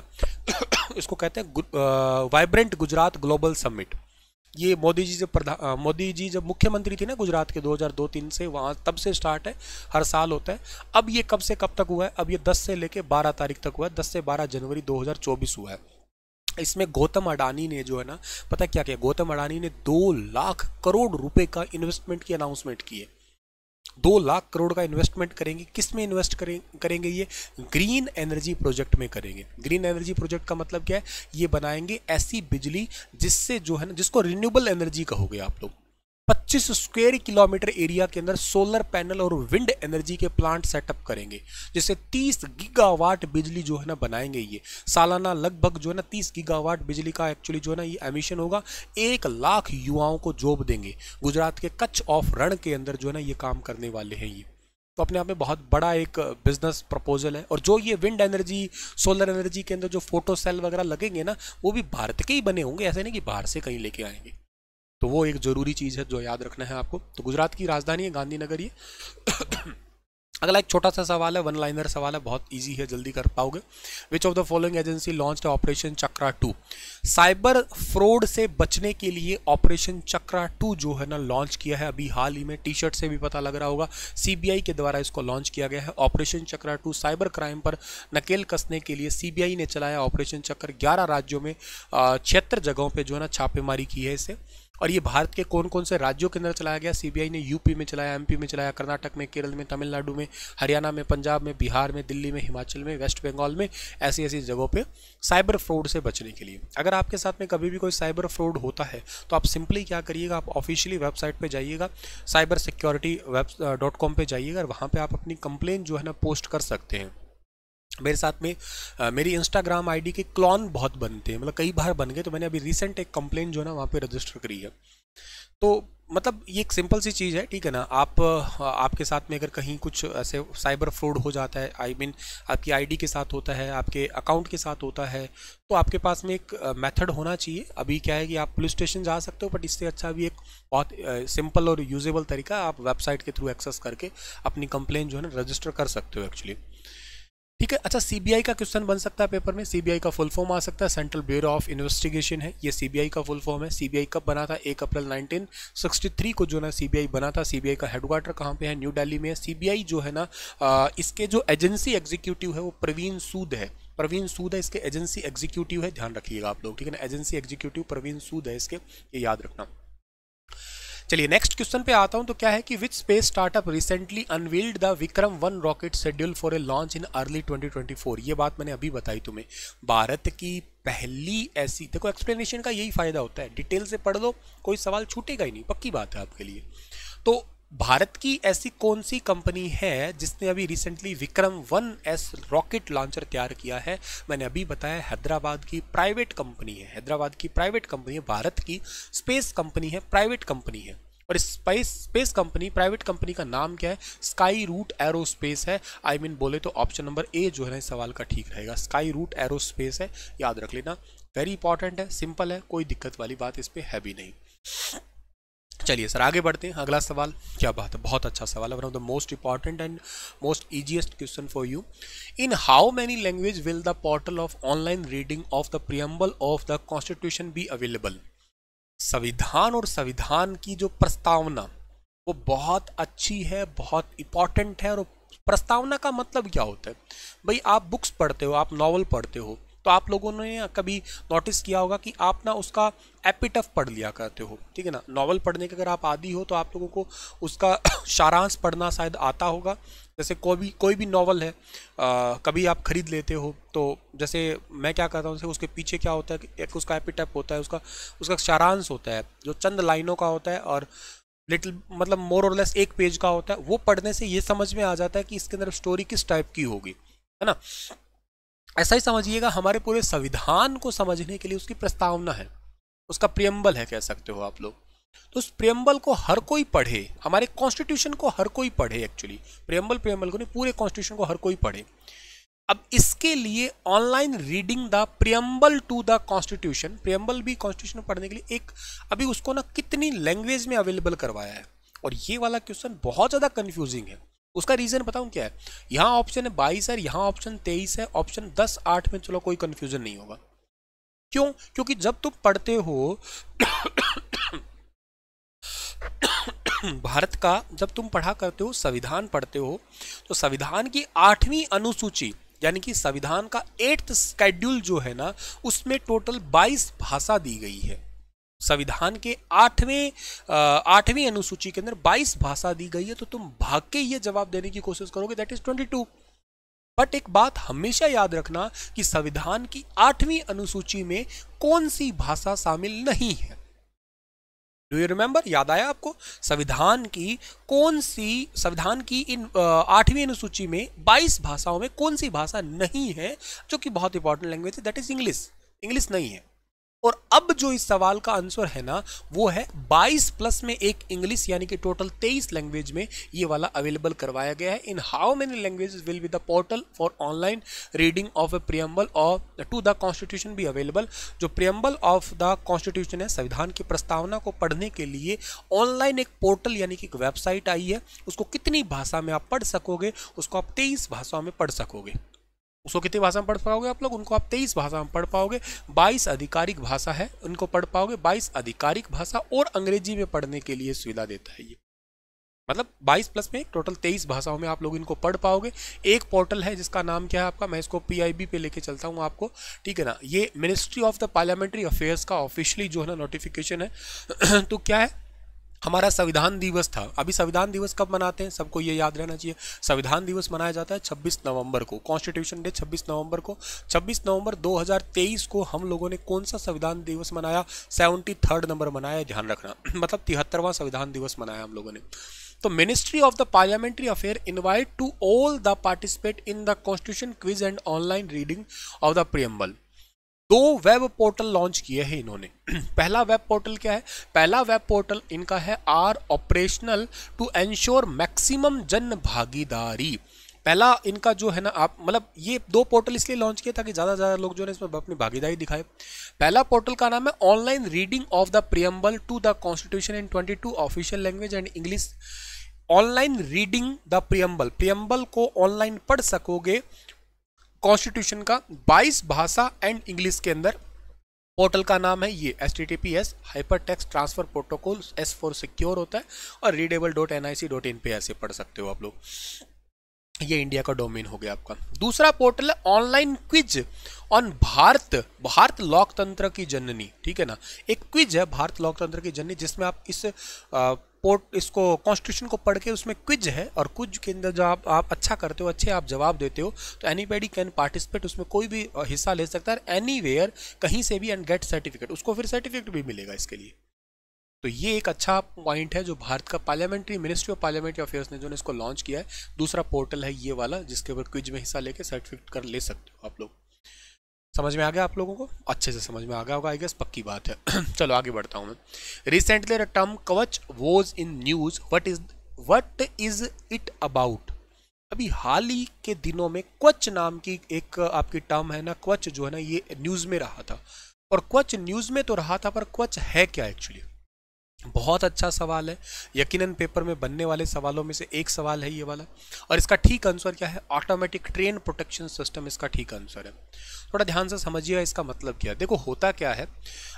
इसको कहते हैं वाइब्रेंट गुजरात ग्लोबल समिट ये मोदी जी जब प्रधान मोदी जी जब मुख्यमंत्री थे ना गुजरात के 2002-3 से वहाँ तब से स्टार्ट है हर साल होता है अब ये कब से कब तक हुआ है अब ये 10 से लेके 12 तारीख तक हुआ है 10 से 12 जनवरी 2024 हुआ है इसमें गौतम अडानी ने जो है ना पता क्या किया गौतम अडानी ने दो लाख करोड़ रुपए का इन्वेस्टमेंट की अनाउंसमेंट की है दो लाख करोड़ का इन्वेस्टमेंट करेंगे किस में इन्वेस्ट करें, करेंगे ये ग्रीन एनर्जी प्रोजेक्ट में करेंगे ग्रीन एनर्जी प्रोजेक्ट का मतलब क्या है ये बनाएंगे ऐसी बिजली जिससे जो है ना जिसको रिन्यूएबल एनर्जी कहोगे आप लोग 25 स्क्वायर किलोमीटर एरिया के अंदर सोलर पैनल और विंड एनर्जी के प्लांट सेटअप करेंगे जिससे 30 गीगावाट बिजली जो है ना बनाएंगे ये सालाना लगभग जो है ना 30 गीगावाट बिजली का एक्चुअली जो है ना ये एमिशन होगा एक लाख युवाओं को जॉब देंगे गुजरात के कच्छ ऑफ रण के अंदर जो है ना ये काम करने वाले हैं ये तो अपने आप में बहुत बड़ा एक बिजनेस प्रपोजल है और जो ये विंड एनर्जी सोलर एनर्जी के अंदर जो फोटो सेल वगैरह लगेंगे ना वो भी भारत के ही बने होंगे ऐसे नहीं कि बाहर से कहीं लेके आएंगे तो वो एक ज़रूरी चीज़ है जो याद रखना है आपको तो गुजरात की राजधानी है गांधीनगर ये अगला एक छोटा सा सवाल है वन लाइनर सवाल है बहुत इजी है जल्दी कर पाओगे which of the following agency launch operation Chakra two cyber fraud से बचने के लिए ऑपरेशन चक्रा टू जो है ना लॉन्च किया है अभी हाल ही में टी शर्ट से भी पता लग रहा होगा सीबीआई के द्वारा इसको लॉन्च किया गया है operation Chakra two cyber crime पर नकेल कसने के लिए सीबीआई ने चलाया ऑपरेशन चक्र ग्यारह राज्यों में छिहत्तर जगहों पर जो है ना छापेमारी की है इसे और ये भारत के कौन कौन से राज्यों के अंदर चलाया गया सीबीआई ने यूपी में चलाया एमपी में चलाया कर्नाटक में केरल में तमिलनाडु में हरियाणा में पंजाब में बिहार में दिल्ली में हिमाचल में वेस्ट बंगाल में ऐसी ऐसी जगहों पर साइबर फ्रॉड से बचने के लिए अगर आपके साथ में कभी भी कोई साइबर फ्रॉड होता है तो आप सिंपली क्या करिएगा आप ऑफिशियली वेबसाइट पर जाइएगा cyber security web dot com पर जाइएगा और वहाँ पर आप अपनी कंप्लेन जो है ना पोस्ट कर सकते हैं मेरे साथ में आ, मेरी इंस्टाग्राम आईडी के क्लॉन बहुत बनते हैं मतलब कई बार बन गए तो मैंने अभी रिसेंट एक कंप्लेन जो है ना वहाँ पे रजिस्टर करी है तो मतलब ये एक सिंपल सी चीज़ है ठीक है ना आप आपके साथ में अगर कहीं कुछ ऐसे साइबर फ्रॉड हो जाता है आई I मीन mean, आपकी आईडी के साथ होता है आपके अकाउंट के साथ होता है तो आपके पास में एक मेथड होना चाहिए अभी क्या है कि आप पुलिस स्टेशन जा सकते हो बट इससे अच्छा भी एक बहुत सिंपल और यूजेबल तरीका आप वेबसाइट के थ्रू एक्सेस करके अपनी कंप्लेन जो है ना रजिस्टर कर सकते हो एक्चुअली ठीक है अच्छा सीबीआई का क्वेश्चन बन सकता है पेपर में सीबीआई का फुल फॉर्म आ सकता है सेंट्रल ब्यूरो ऑफ इन्वेस्टिगेशन है ये सीबीआई का फुल फॉर्म है सीबीआई कब बना था एक अप्रैल 1963 को जो ना सीबीआई बना था सीबीआई का हेडक्वार्टर कहाँ पे है न्यू दिल्ली में सीबीआई जो है ना इसके जो एजेंसी एग्जीक्यूटिव है वो प्रवीण सूद है प्रवीण सूद है इसके एजेंसी एग्जीक्यूटिव है ध्यान रखिएगा आप लोग ठीक है ना एजेंसी एग्जीक्यूटिव प्रवीण सूद है इसके ये याद रखना चलिए नेक्स्ट क्वेश्चन पे आता हूँ तो क्या है कि which space startup recently unveiled the Vikram one rocket schedule for a launch in early 2024 ये बात मैंने अभी बताई तुम्हें भारत की पहली ऐसी देखो एक्सप्लेनेशन का यही फायदा होता है डिटेल से पढ़ लो कोई सवाल छूटेगा ही नहीं पक्की बात है आपके लिए तो भारत की ऐसी कौन सी कंपनी है जिसने अभी recently Vikram one S rocket launcher तैयार किया है मैंने अभी बताया हैदराबाद की प्राइवेट कंपनी है हैदराबाद की प्राइवेट कंपनी है भारत की स्पेस कंपनी है प्राइवेट कंपनी है और space space company private company का नाम क्या है स्काई रूट एरोस्पेस है आई I मीन mean, बोले तो ऑप्शन नंबर ए जो है सवाल का ठीक रहेगा स्काई रूट एरोस्पेस है याद रख लेना वेरी इंपॉर्टेंट है सिंपल है कोई दिक्कत वाली बात इस पर है भी नहीं चलिए सर आगे बढ़ते हैं अगला सवाल क्या बात है बहुत अच्छा सवाल one of the most important and most easiest question for you in how many language will the portal of online reading of the preamble of the constitution be available संविधान और संविधान की जो प्रस्तावना वो बहुत अच्छी है बहुत इंपॉर्टेंट है और प्रस्तावना का मतलब क्या होता है भाई आप बुक्स पढ़ते हो आप नॉवल पढ़ते हो तो आप लोगों ने कभी नोटिस किया होगा कि आप ना उसका एपिटफ पढ़ लिया करते हो ठीक है ना नावल पढ़ने के अगर आप आदि हो तो आप लोगों को उसका सारांश पढ़ना शायद आता होगा जैसे कोई भी कोई भी नावल है आ, कभी आप ख़रीद लेते हो तो जैसे मैं क्या करता हूँ जैसे उसके पीछे क्या होता है कि एक उसका एपिटप होता है उसका उसका सारांश होता है जो चंद लाइनों का होता है और लिटिल मतलब मोर और लेस एक पेज का होता है वो पढ़ने से ये समझ में आ जाता है कि इसके अंदर स्टोरी किस टाइप की होगी है ना ऐसा ही समझिएगा हमारे पूरे संविधान को समझने के लिए उसकी प्रस्तावना है उसका प्रियम्बल है कह सकते हो आप लोग तो उस प्रियम्बल को हर कोई पढ़े हमारे कॉन्स्टिट्यूशन को हर कोई पढ़े एक्चुअली प्रियम्बल प्रियम्बल को नहीं पूरे कॉन्स्टिट्यूशन को हर कोई पढ़े अब इसके लिए online reading the preamble to the constitution preamble भी कॉन्स्टिट्यूशन पढ़ने के लिए एक अभी उसको ना कितनी लैंग्वेज में अवेलेबल करवाया है और ये वाला क्वेश्चन बहुत ज़्यादा कन्फ्यूजिंग है उसका रीज़न बताऊं क्या है यहाँ ऑप्शन है बाईस है यहाँ ऑप्शन तेईस है ऑप्शन दस आठ में चलो कोई कन्फ्यूज़न नहीं होगा क्यों क्योंकि जब तुम पढ़ते हो भारत का जब तुम पढ़ा करते हो संविधान पढ़ते हो तो संविधान की आठवीं अनुसूची यानी कि संविधान का एट्थ स्केड्यूल जो है ना उसमें टोटल 22 भाषा दी गई है संविधान के आठवें आठवीं अनुसूची के अंदर 22 भाषा दी गई है तो तुम भाग के ये जवाब देने की कोशिश करोगे दैट इज 22 बट एक बात हमेशा याद रखना कि संविधान की आठवीं अनुसूची में कौन सी भाषा शामिल नहीं है डू यू रिमेंबर याद आया आपको संविधान की कौन सी संविधान की इन आठवीं अनुसूची में बाईस भाषाओं में कौन सी भाषा नहीं है जो कि बहुत इंपॉर्टेंट लैंग्वेज है दैट इज इंग्लिश इंग्लिश नहीं है और अब जो इस सवाल का आंसर है ना वो है 22 प्लस में एक इंग्लिश यानी कि टोटल 23 लैंग्वेज में ये वाला अवेलेबल करवाया गया है in how many language will be the portal for online reading of a preamble of to the constitution भी अवेलेबल जो प्रियम्बल ऑफ द कॉन्स्टिट्यूशन है संविधान की प्रस्तावना को पढ़ने के लिए ऑनलाइन एक पोर्टल यानी कि एक वेबसाइट आई है उसको कितनी भाषा में आप पढ़ सकोगे उसको आप तेईस भाषाओं में पढ़ सकोगे उसको कितनी भाषा में पढ़ पाओगे आप लोग उनको आप तेईस भाषा में पढ़ पाओगे बाईस आधिकारिक भाषा है उनको पढ़ पाओगे बाईस आधिकारिक भाषा और अंग्रेजी में पढ़ने के लिए सुविधा देता है ये मतलब 22 प्लस में टोटल 23 भाषाओं में आप लोग इनको पढ़ पाओगे एक पोर्टल है जिसका नाम क्या है आपका मैं इसको पीआईबी पे लेके चलता हूँ आपको ठीक है ना ये ministry of the parliamentary affairs का ऑफिशियली जो है ना नोटिफिकेशन है तो क्या है हमारा संविधान दिवस था अभी संविधान दिवस कब मनाते हैं सबको ये याद रहना चाहिए संविधान दिवस मनाया जाता है 26 नवंबर को कॉन्स्टिट्यूशन डे 26 नवंबर को 26 नवंबर 2023 को हम लोगों ने कौन सा संविधान दिवस मनाया सेवेंटी थर्ड नंबर मनाया ध्यान रखना मतलब तिहत्तरवां संविधान दिवस मनाया हम लोगों ने तो ministry of the parliamentary affair invite to all the participate in the constitution quiz and online reading of the preamble दो वेब पोर्टल लॉन्च किए हैं इन्होंने पहला वेब पोर्टल क्या है पहला वेब पोर्टल इनका है are operational to ensure maximum जन भागीदारी पहला इनका जो है ना आप मतलब ये दो पोर्टल इसलिए लॉन्च किया ताकि ज़्यादा ज़्यादा लोग जो है इसमें अपनी भागीदारी दिखाए पहला पोर्टल का नाम है online reading of the preamble to the constitution in 22 official language and English online reading the preamble preamble को ऑनलाइन पढ़ सकोगे कॉन्स्टिट्यूशन का 22 भाषा एंड इंग्लिश के अंदर पोर्टल का नाम है ये S T T P S hyper text transfer protocol S for secure होता है और readable dot N I C dot in पे ऐसे पढ़ सकते हो आप लोग ये इंडिया का डोमेन हो गया आपका दूसरा पोर्टल है online quiz on Bharat Bharat लोकतंत्र की जननी ठीक है ना एक क्विज है भारत लोकतंत्र की जननी जिसमें आप इस आ, पोर्ट इसको कॉन्स्टिट्यूशन को पढ़ के उसमें क्विज है और क्विज के अंदर जब आप, आप अच्छा करते हो अच्छे आप जवाब देते हो तो एनी बेडी कैन पार्टिसिपेट उसमें कोई भी हिस्सा ले सकता है एनी कहीं से भी एंड गेट सर्टिफिकेट उसको फिर सर्टिफिकेट भी मिलेगा इसके लिए तो ये एक अच्छा पॉइंट है जो भारत का parliamentary ministry of parliamentary affairs ने जो ने इसको लॉन्च किया है दूसरा पोर्टल है ये वाला जिसके ऊपर क्विज में हिस्सा लेके सर्टिफिकेट कर ले सकते हो आप लोग समझ में आ गया आप लोगों को अच्छे से समझ में आ गया होगा आई गेस पक्की बात है चलो आगे बढ़ता हूँ मैं recently the term Kavach was in news what is what is it about अभी हाल ही के दिनों में क्वच नाम की एक आपकी टर्म है ना क्वच जो है ना ये न्यूज़ में रहा था और क्वच न्यूज़ में तो रहा था पर क्वच है क्या एक्चुअली बहुत अच्छा सवाल है यकीनन पेपर में बनने वाले सवालों में से एक सवाल है ये वाला और इसका ठीक आंसर क्या है ऑटोमेटिक ट्रेन प्रोटेक्शन सिस्टम इसका ठीक आंसर है थोड़ा ध्यान से समझिएगा इसका मतलब क्या है देखो होता क्या है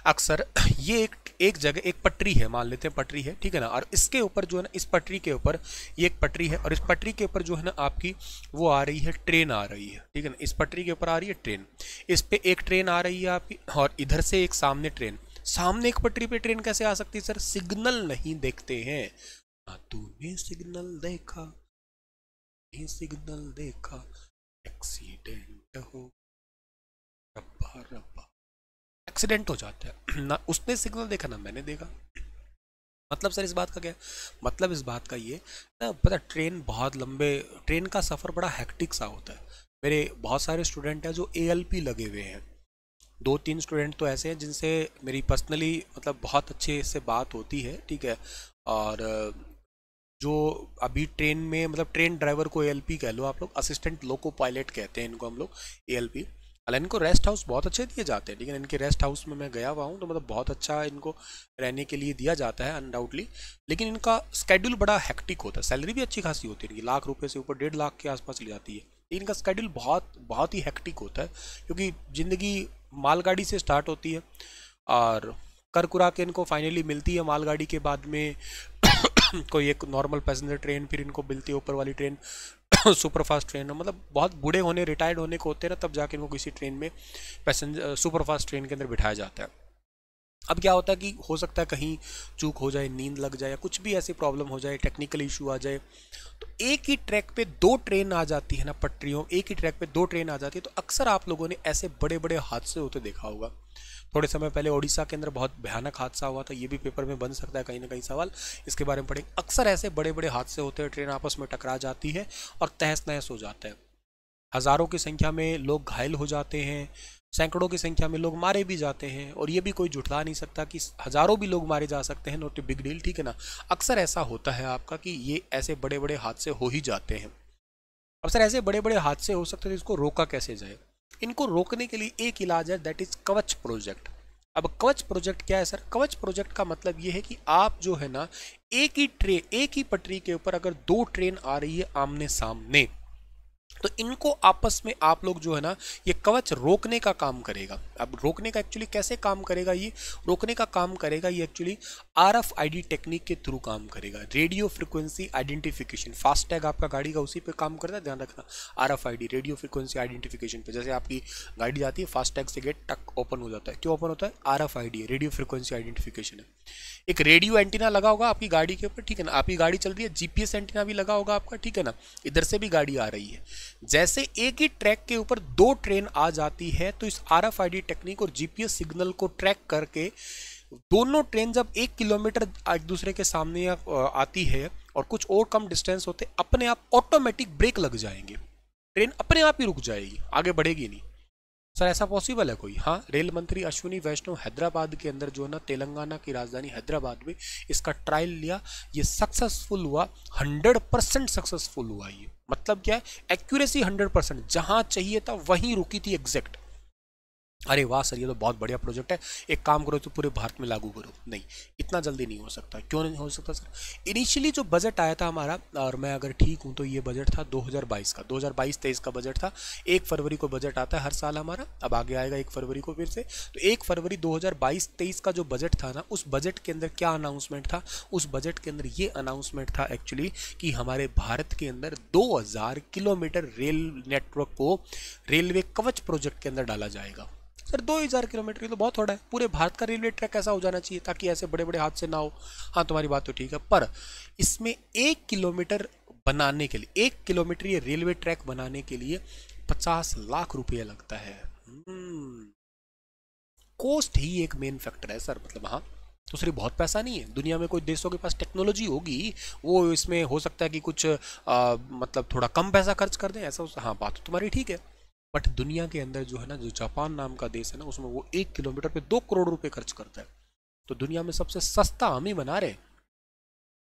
अक्सर ये एक एक जगह एक पटरी है मान लेते हैं पटरी है ठीक है ना और इसके ऊपर जो है ना इस पटरी के ऊपर ये एक पटरी है और इस पटरी के ऊपर जो है ना आपकी वो आ रही है ट्रेन आ रही है ठीक है ना इस पटरी के ऊपर आ रही है ट्रेन इस पर एक ट्रेन आ रही है आपकी और इधर से एक सामने ट्रेन सामने एक पटरी पे ट्रेन कैसे आ सकती सर सिग्नल नहीं देखते हैं ना हाँ, तूने सिग्नल देखा नहीं सिग्नल देखा एक्सीडेंट हो रब्बा रब्बा एक्सीडेंट हो जाता है ना उसने सिग्नल देखा ना मैंने देखा मतलब सर इस बात का क्या मतलब इस बात का ये ना पता ट्रेन बहुत लंबे ट्रेन का सफ़र बड़ा हैक्टिक सा होता है मेरे बहुत सारे स्टूडेंट हैं जो ए लगे हुए हैं दो तीन स्टूडेंट तो ऐसे हैं जिनसे मेरी पर्सनली मतलब बहुत अच्छे से बात होती है ठीक है और जो अभी ट्रेन में मतलब ट्रेन ड्राइवर को ए कह लो आप लोग असिस्टेंट लोको पायलट कहते हैं इनको हम लोग ए एल पी इनको रेस्ट हाउस बहुत अच्छे दिए जाते हैं लेकिन इनके रेस्ट हाउस में मैं गया हुआ हूँ तो मतलब बहुत अच्छा इनको रहने के लिए दिया जाता है अनडाउटली लेकिन इनका स्केड्यूल बड़ा हैक्टिक होता है सैलरी भी अच्छी खासी होती है इनकी लाख रुपये से ऊपर डेढ़ लाख के आसपास ली जाती है इनका स्केड्यूल बहुत बहुत ही हैक्टिक होता है क्योंकि ज़िंदगी मालगाड़ी से स्टार्ट होती है और कर कुरा के इनको फाइनली मिलती है मालगाड़ी के बाद में कोई एक नॉर्मल पैसेंजर ट्रेन फिर इनको मिलती है ऊपर वाली ट्रेन सुपरफास्ट ट्रेन मतलब बहुत बूढ़े होने रिटायर्ड होने को होते हैं ना तब जाके इनको किसी ट्रेन में पैसेंजर सुपरफास्ट ट्रेन के अंदर बिठाया जाता है अब क्या होता है कि हो सकता है कहीं चूक हो जाए नींद लग जाए या कुछ भी ऐसी प्रॉब्लम हो जाए टेक्निकल इशू आ जाए तो एक ही ट्रैक पे दो ट्रेन आ जाती है ना पटरियों एक ही ट्रैक पे दो ट्रेन आ जाती है तो अक्सर आप लोगों ने ऐसे बड़े बड़े हादसे होते देखा होगा थोड़े समय पहले ओडिशा के अंदर बहुत भयानक हादसा हुआ था ये भी पेपर में बन सकता है कहीं ना कहीं सवाल इसके बारे में पढ़ेंगे अक्सर ऐसे बड़े बड़े हादसे होते हैं ट्रेन आपस में टकरा जाती है और तहस नहस हो जाता है हज़ारों की संख्या में लोग घायल हो जाते हैं सैकड़ों की संख्या में लोग मारे भी जाते हैं और ये भी कोई जुटला नहीं सकता कि हज़ारों भी लोग मारे जा सकते हैं नोट बिग डील ठीक है ना अक्सर ऐसा होता है आपका कि ये ऐसे बड़े बड़े हादसे हो ही जाते हैं अब सर ऐसे बड़े बड़े हादसे हो सकते हैं इसको रोका कैसे जाए इनको रोकने के लिए एक इलाज है दैट इज़ कवच प्रोजेक्ट अब कवच प्रोजेक्ट क्या है सर कवच प्रोजेक्ट का मतलब ये है कि आप जो है ना एक ही ट्रे एक ही पटरी के ऊपर अगर दो ट्रेन आ रही है आमने सामने तो इनको आपस में आप लोग जो है ना ये कवच रोकने का काम करेगा अब रोकने का एक्चुअली कैसे काम करेगा ये रोकने का काम करेगा ये actually R F I D technique के थ्रू काम करेगा रेडियो फ्रिक्वेंसी आइडेंटिफिकेशन फास्टैग आपका गाड़ी का उसी पे काम करता है ध्यान रखना R F I D radio frequency identification पे जैसे आपकी गाड़ी जाती है फास्टैग से गेट टक ओपन हो जाता है क्यों ओपन होता है आर एफ आई डी है रेडियो फ्रिक्वेंसी आइडेंटिफिकेशन है एक रेडियो एंटीना लगा होगा आपकी गाड़ी के ऊपर ठीक है ना आपकी गाड़ी चल रही है जी पी एस एंटीना भी लगा होगा आपका ठीक है ना इधर से भी गाड़ी आ रही है जैसे एक ही ट्रैक के ऊपर दो ट्रेन आ जाती है तो इस R F I D technique और जी पी एस सिग्नल को ट्रैक करके दोनों ट्रेन जब एक किलोमीटर एक दूसरे के सामने आती है और कुछ और कम डिस्टेंस होते अपने आप ऑटोमेटिक ब्रेक लग जाएंगे ट्रेन अपने आप ही रुक जाएगी आगे बढ़ेगी नहीं सर ऐसा पॉसिबल है कोई हाँ रेल मंत्री अश्विनी वैष्णव हैदराबाद के अंदर जो है ना तेलंगाना की राजधानी हैदराबाद में इसका ट्रायल लिया ये सक्सेसफुल हुआ 100 परसेंट सक्सेसफुल हुआ ये मतलब क्या है एक्यूरेसी 100 परसेंट जहाँ चाहिए था वहीं रुकी थी एग्जैक्ट अरे वाह सर ये तो बहुत बढ़िया प्रोजेक्ट है एक काम करो तो पूरे भारत में लागू करो नहीं इतना जल्दी नहीं हो सकता क्यों नहीं हो सकता सर इनिशियली जो बजट आया था हमारा और मैं अगर ठीक हूँ तो ये बजट था 2022 का 2022-23 का बजट था एक फरवरी को बजट आता है हर साल हमारा अब आगे आएगा एक फरवरी को फिर से तो एक फरवरी दो हज़ार का जो बजट था ना उस बजट के अंदर क्या अनाउंसमेंट था उस बजट के अंदर ये अनाउंसमेंट था एक्चुअली कि हमारे भारत के अंदर दो किलोमीटर रेल नेटवर्क को रेलवे कवच प्रोजेक्ट के अंदर डाला जाएगा सर दो हज़ार किलोमीटर ये तो बहुत थोड़ा है पूरे भारत का रेलवे ट्रैक ऐसा हो जाना चाहिए ताकि ऐसे बड़े बड़े हादसे ना हो हाँ तुम्हारी बात तो ठीक है पर इसमें एक किलोमीटर बनाने के लिए एक किलोमीटर ये रेलवे ट्रैक बनाने के लिए पचास लाख रुपये लगता है हम्म। कॉस्ट ही एक मेन फैक्टर है सर मतलब हाँ तो सिर्फ बहुत पैसा नहीं है दुनिया में कोई देशों के पास टेक्नोलॉजी होगी वो इसमें हो सकता है कि कुछ आ, मतलब थोड़ा कम पैसा खर्च कर दें ऐसा हाँ बात तो तुम्हारी ठीक है बट दुनिया के अंदर जो है ना जो जापान नाम का देश है ना उसमें वो एक किलोमीटर पे दो करोड़ रुपए खर्च करता है तो दुनिया में सबसे सस्ता हम ही बना रहे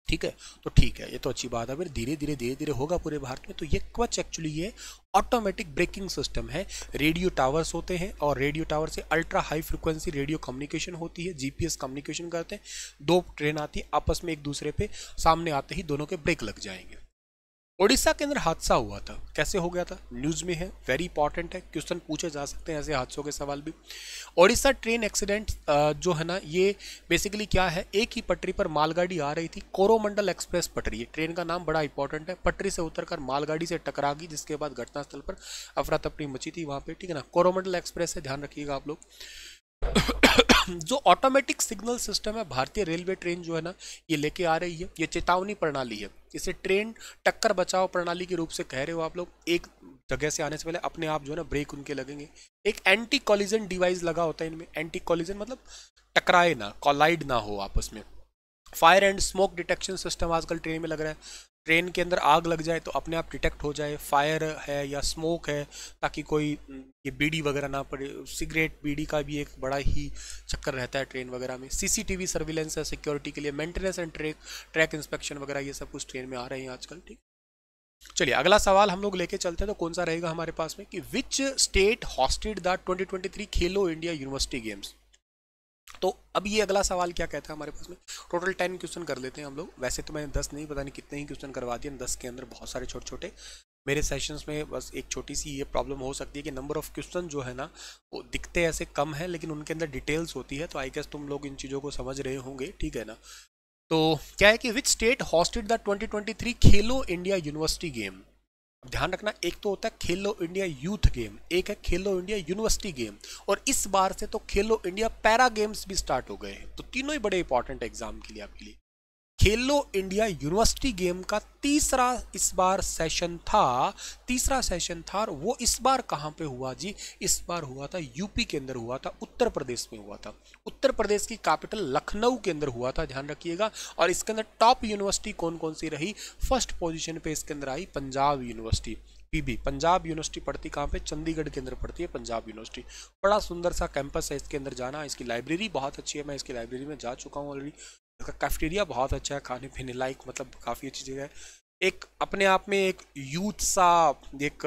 ठीक है तो ठीक है ये तो अच्छी बात है फिर धीरे धीरे धीरे धीरे होगा पूरे भारत में तो ये क्वच एक्चुअली ये ऑटोमेटिक ब्रेकिंग सिस्टम है रेडियो टावर्स होते हैं और रेडियो टावर से ultra high frequency radio communication होती है जीपीएस कम्युनिकेशन करते हैं दो ट्रेन आती है आपस में एक दूसरे पे सामने आते ही दोनों के ब्रेक लग जाएंगे ओडिशा के अंदर हादसा हुआ था कैसे हो गया था न्यूज़ में है वेरी इंपॉर्टेंट है क्वेश्चन पूछे जा सकते हैं ऐसे हादसों के सवाल भी ओडिशा ट्रेन एक्सीडेंट जो है ना ये बेसिकली क्या है एक ही पटरी पर मालगाड़ी आ रही थी कोरोमंडल एक्सप्रेस पटरी ट्रेन का नाम बड़ा इंपॉर्टेंट है पटरी से उतरकर मालगाड़ी से टकरा गई जिसके बाद घटनास्थल पर अफरा तफरी मची थी वहाँ पर ठीक है ना कोरोमंडल एक्सप्रेस है ध्यान रखिएगा आप लोग जो ऑटोमेटिक सिग्नल सिस्टम है भारतीय रेलवे ट्रेन जो है ना ये लेके आ रही है ये चेतावनी प्रणाली है इसे ट्रेन टक्कर बचाव प्रणाली के रूप से कह रहे हो आप लोग एक जगह से आने से पहले अपने आप जो है ना ब्रेक उनके लगेंगे एक एंटी कॉलिजन डिवाइस लगा होता है इनमें एंटी कॉलिजन मतलब टकराए ना कॉलाइड ना हो आपस में fire and smoke detection system आजकल ट्रेन में लग रहा है ट्रेन के अंदर आग लग जाए तो अपने आप डिटेक्ट हो जाए फायर है या स्मोक है ताकि कोई ये बीड़ी वगैरह ना पड़े सिगरेट बीड़ी का भी एक बड़ा ही चक्कर रहता है ट्रेन वगैरह में सीसीटीवी सर्विलेंस है सिक्योरिटी के लिए maintenance and track track inspection वगैरह ये सब कुछ ट्रेन में आ रहे हैं आजकल ठीक चलिए अगला सवाल हम लोग लेके चलते हैं तो कौन सा रहेगा हमारे पास में कि which state hosted the twenty Khelo India university games तो अब ये अगला सवाल क्या कहता है हमारे पास में टोटल टेन क्वेश्चन कर लेते हैं हम लोग वैसे तो मैंने दस नहीं पता नहीं कितने ही क्वेश्चन करवा दिए दस के अंदर बहुत सारे छोटे छोटे मेरे सेशंस में बस एक छोटी सी ये प्रॉब्लम हो सकती है कि नंबर ऑफ क्वेश्चन जो है ना वो दिखते ऐसे कम है लेकिन उनके अंदर डिटेल्स होती है तो आई गेस तुम लोग इन चीज़ों को समझ रहे होंगे ठीक है ना तो क्या है कि विच स्टेट हॉस्टेड द 2023 खेलो इंडिया यूनिवर्सिटी गेम ध्यान रखना एक तो होता है खेलो इंडिया यूथ गेम एक है खेलो इंडिया यूनिवर्सिटी गेम और इस बार से तो खेलो इंडिया पैरा गेम्स भी स्टार्ट हो गए हैं तो तीनों ही बड़े इंपॉर्टेंट एग्जाम के लिए आपके लिए खेलो इंडिया यूनिवर्सिटी गेम का तीसरा इस बार सेशन था तीसरा सेशन था और वो इस बार कहाँ पे हुआ जी इस बार हुआ था यूपी के अंदर हुआ था उत्तर प्रदेश में हुआ था उत्तर प्रदेश की कैपिटल लखनऊ के अंदर हुआ था ध्यान रखिएगा और इसके अंदर टॉप यूनिवर्सिटी कौन कौन सी रही फर्स्ट पोजिशन पर इसके अंदर आई Punjab university PB Punjab university पढ़ती कहाँ पे चंडीगढ़ के अंदर पढ़ती है पंजाब यूनिवर्सिटी बड़ा सुंदर सा कैंपस है इसके अंदर जाना इसकी लाइब्रेरी बहुत अच्छी है मैं इसकी लाइब्रेरी में जा चुका हूँ ऑलरेडी इसका कैफेटेरिया बहुत अच्छा है खाने पीने लायक मतलब काफ़ी अच्छी जगह है एक अपने आप में एक यूथ सा एक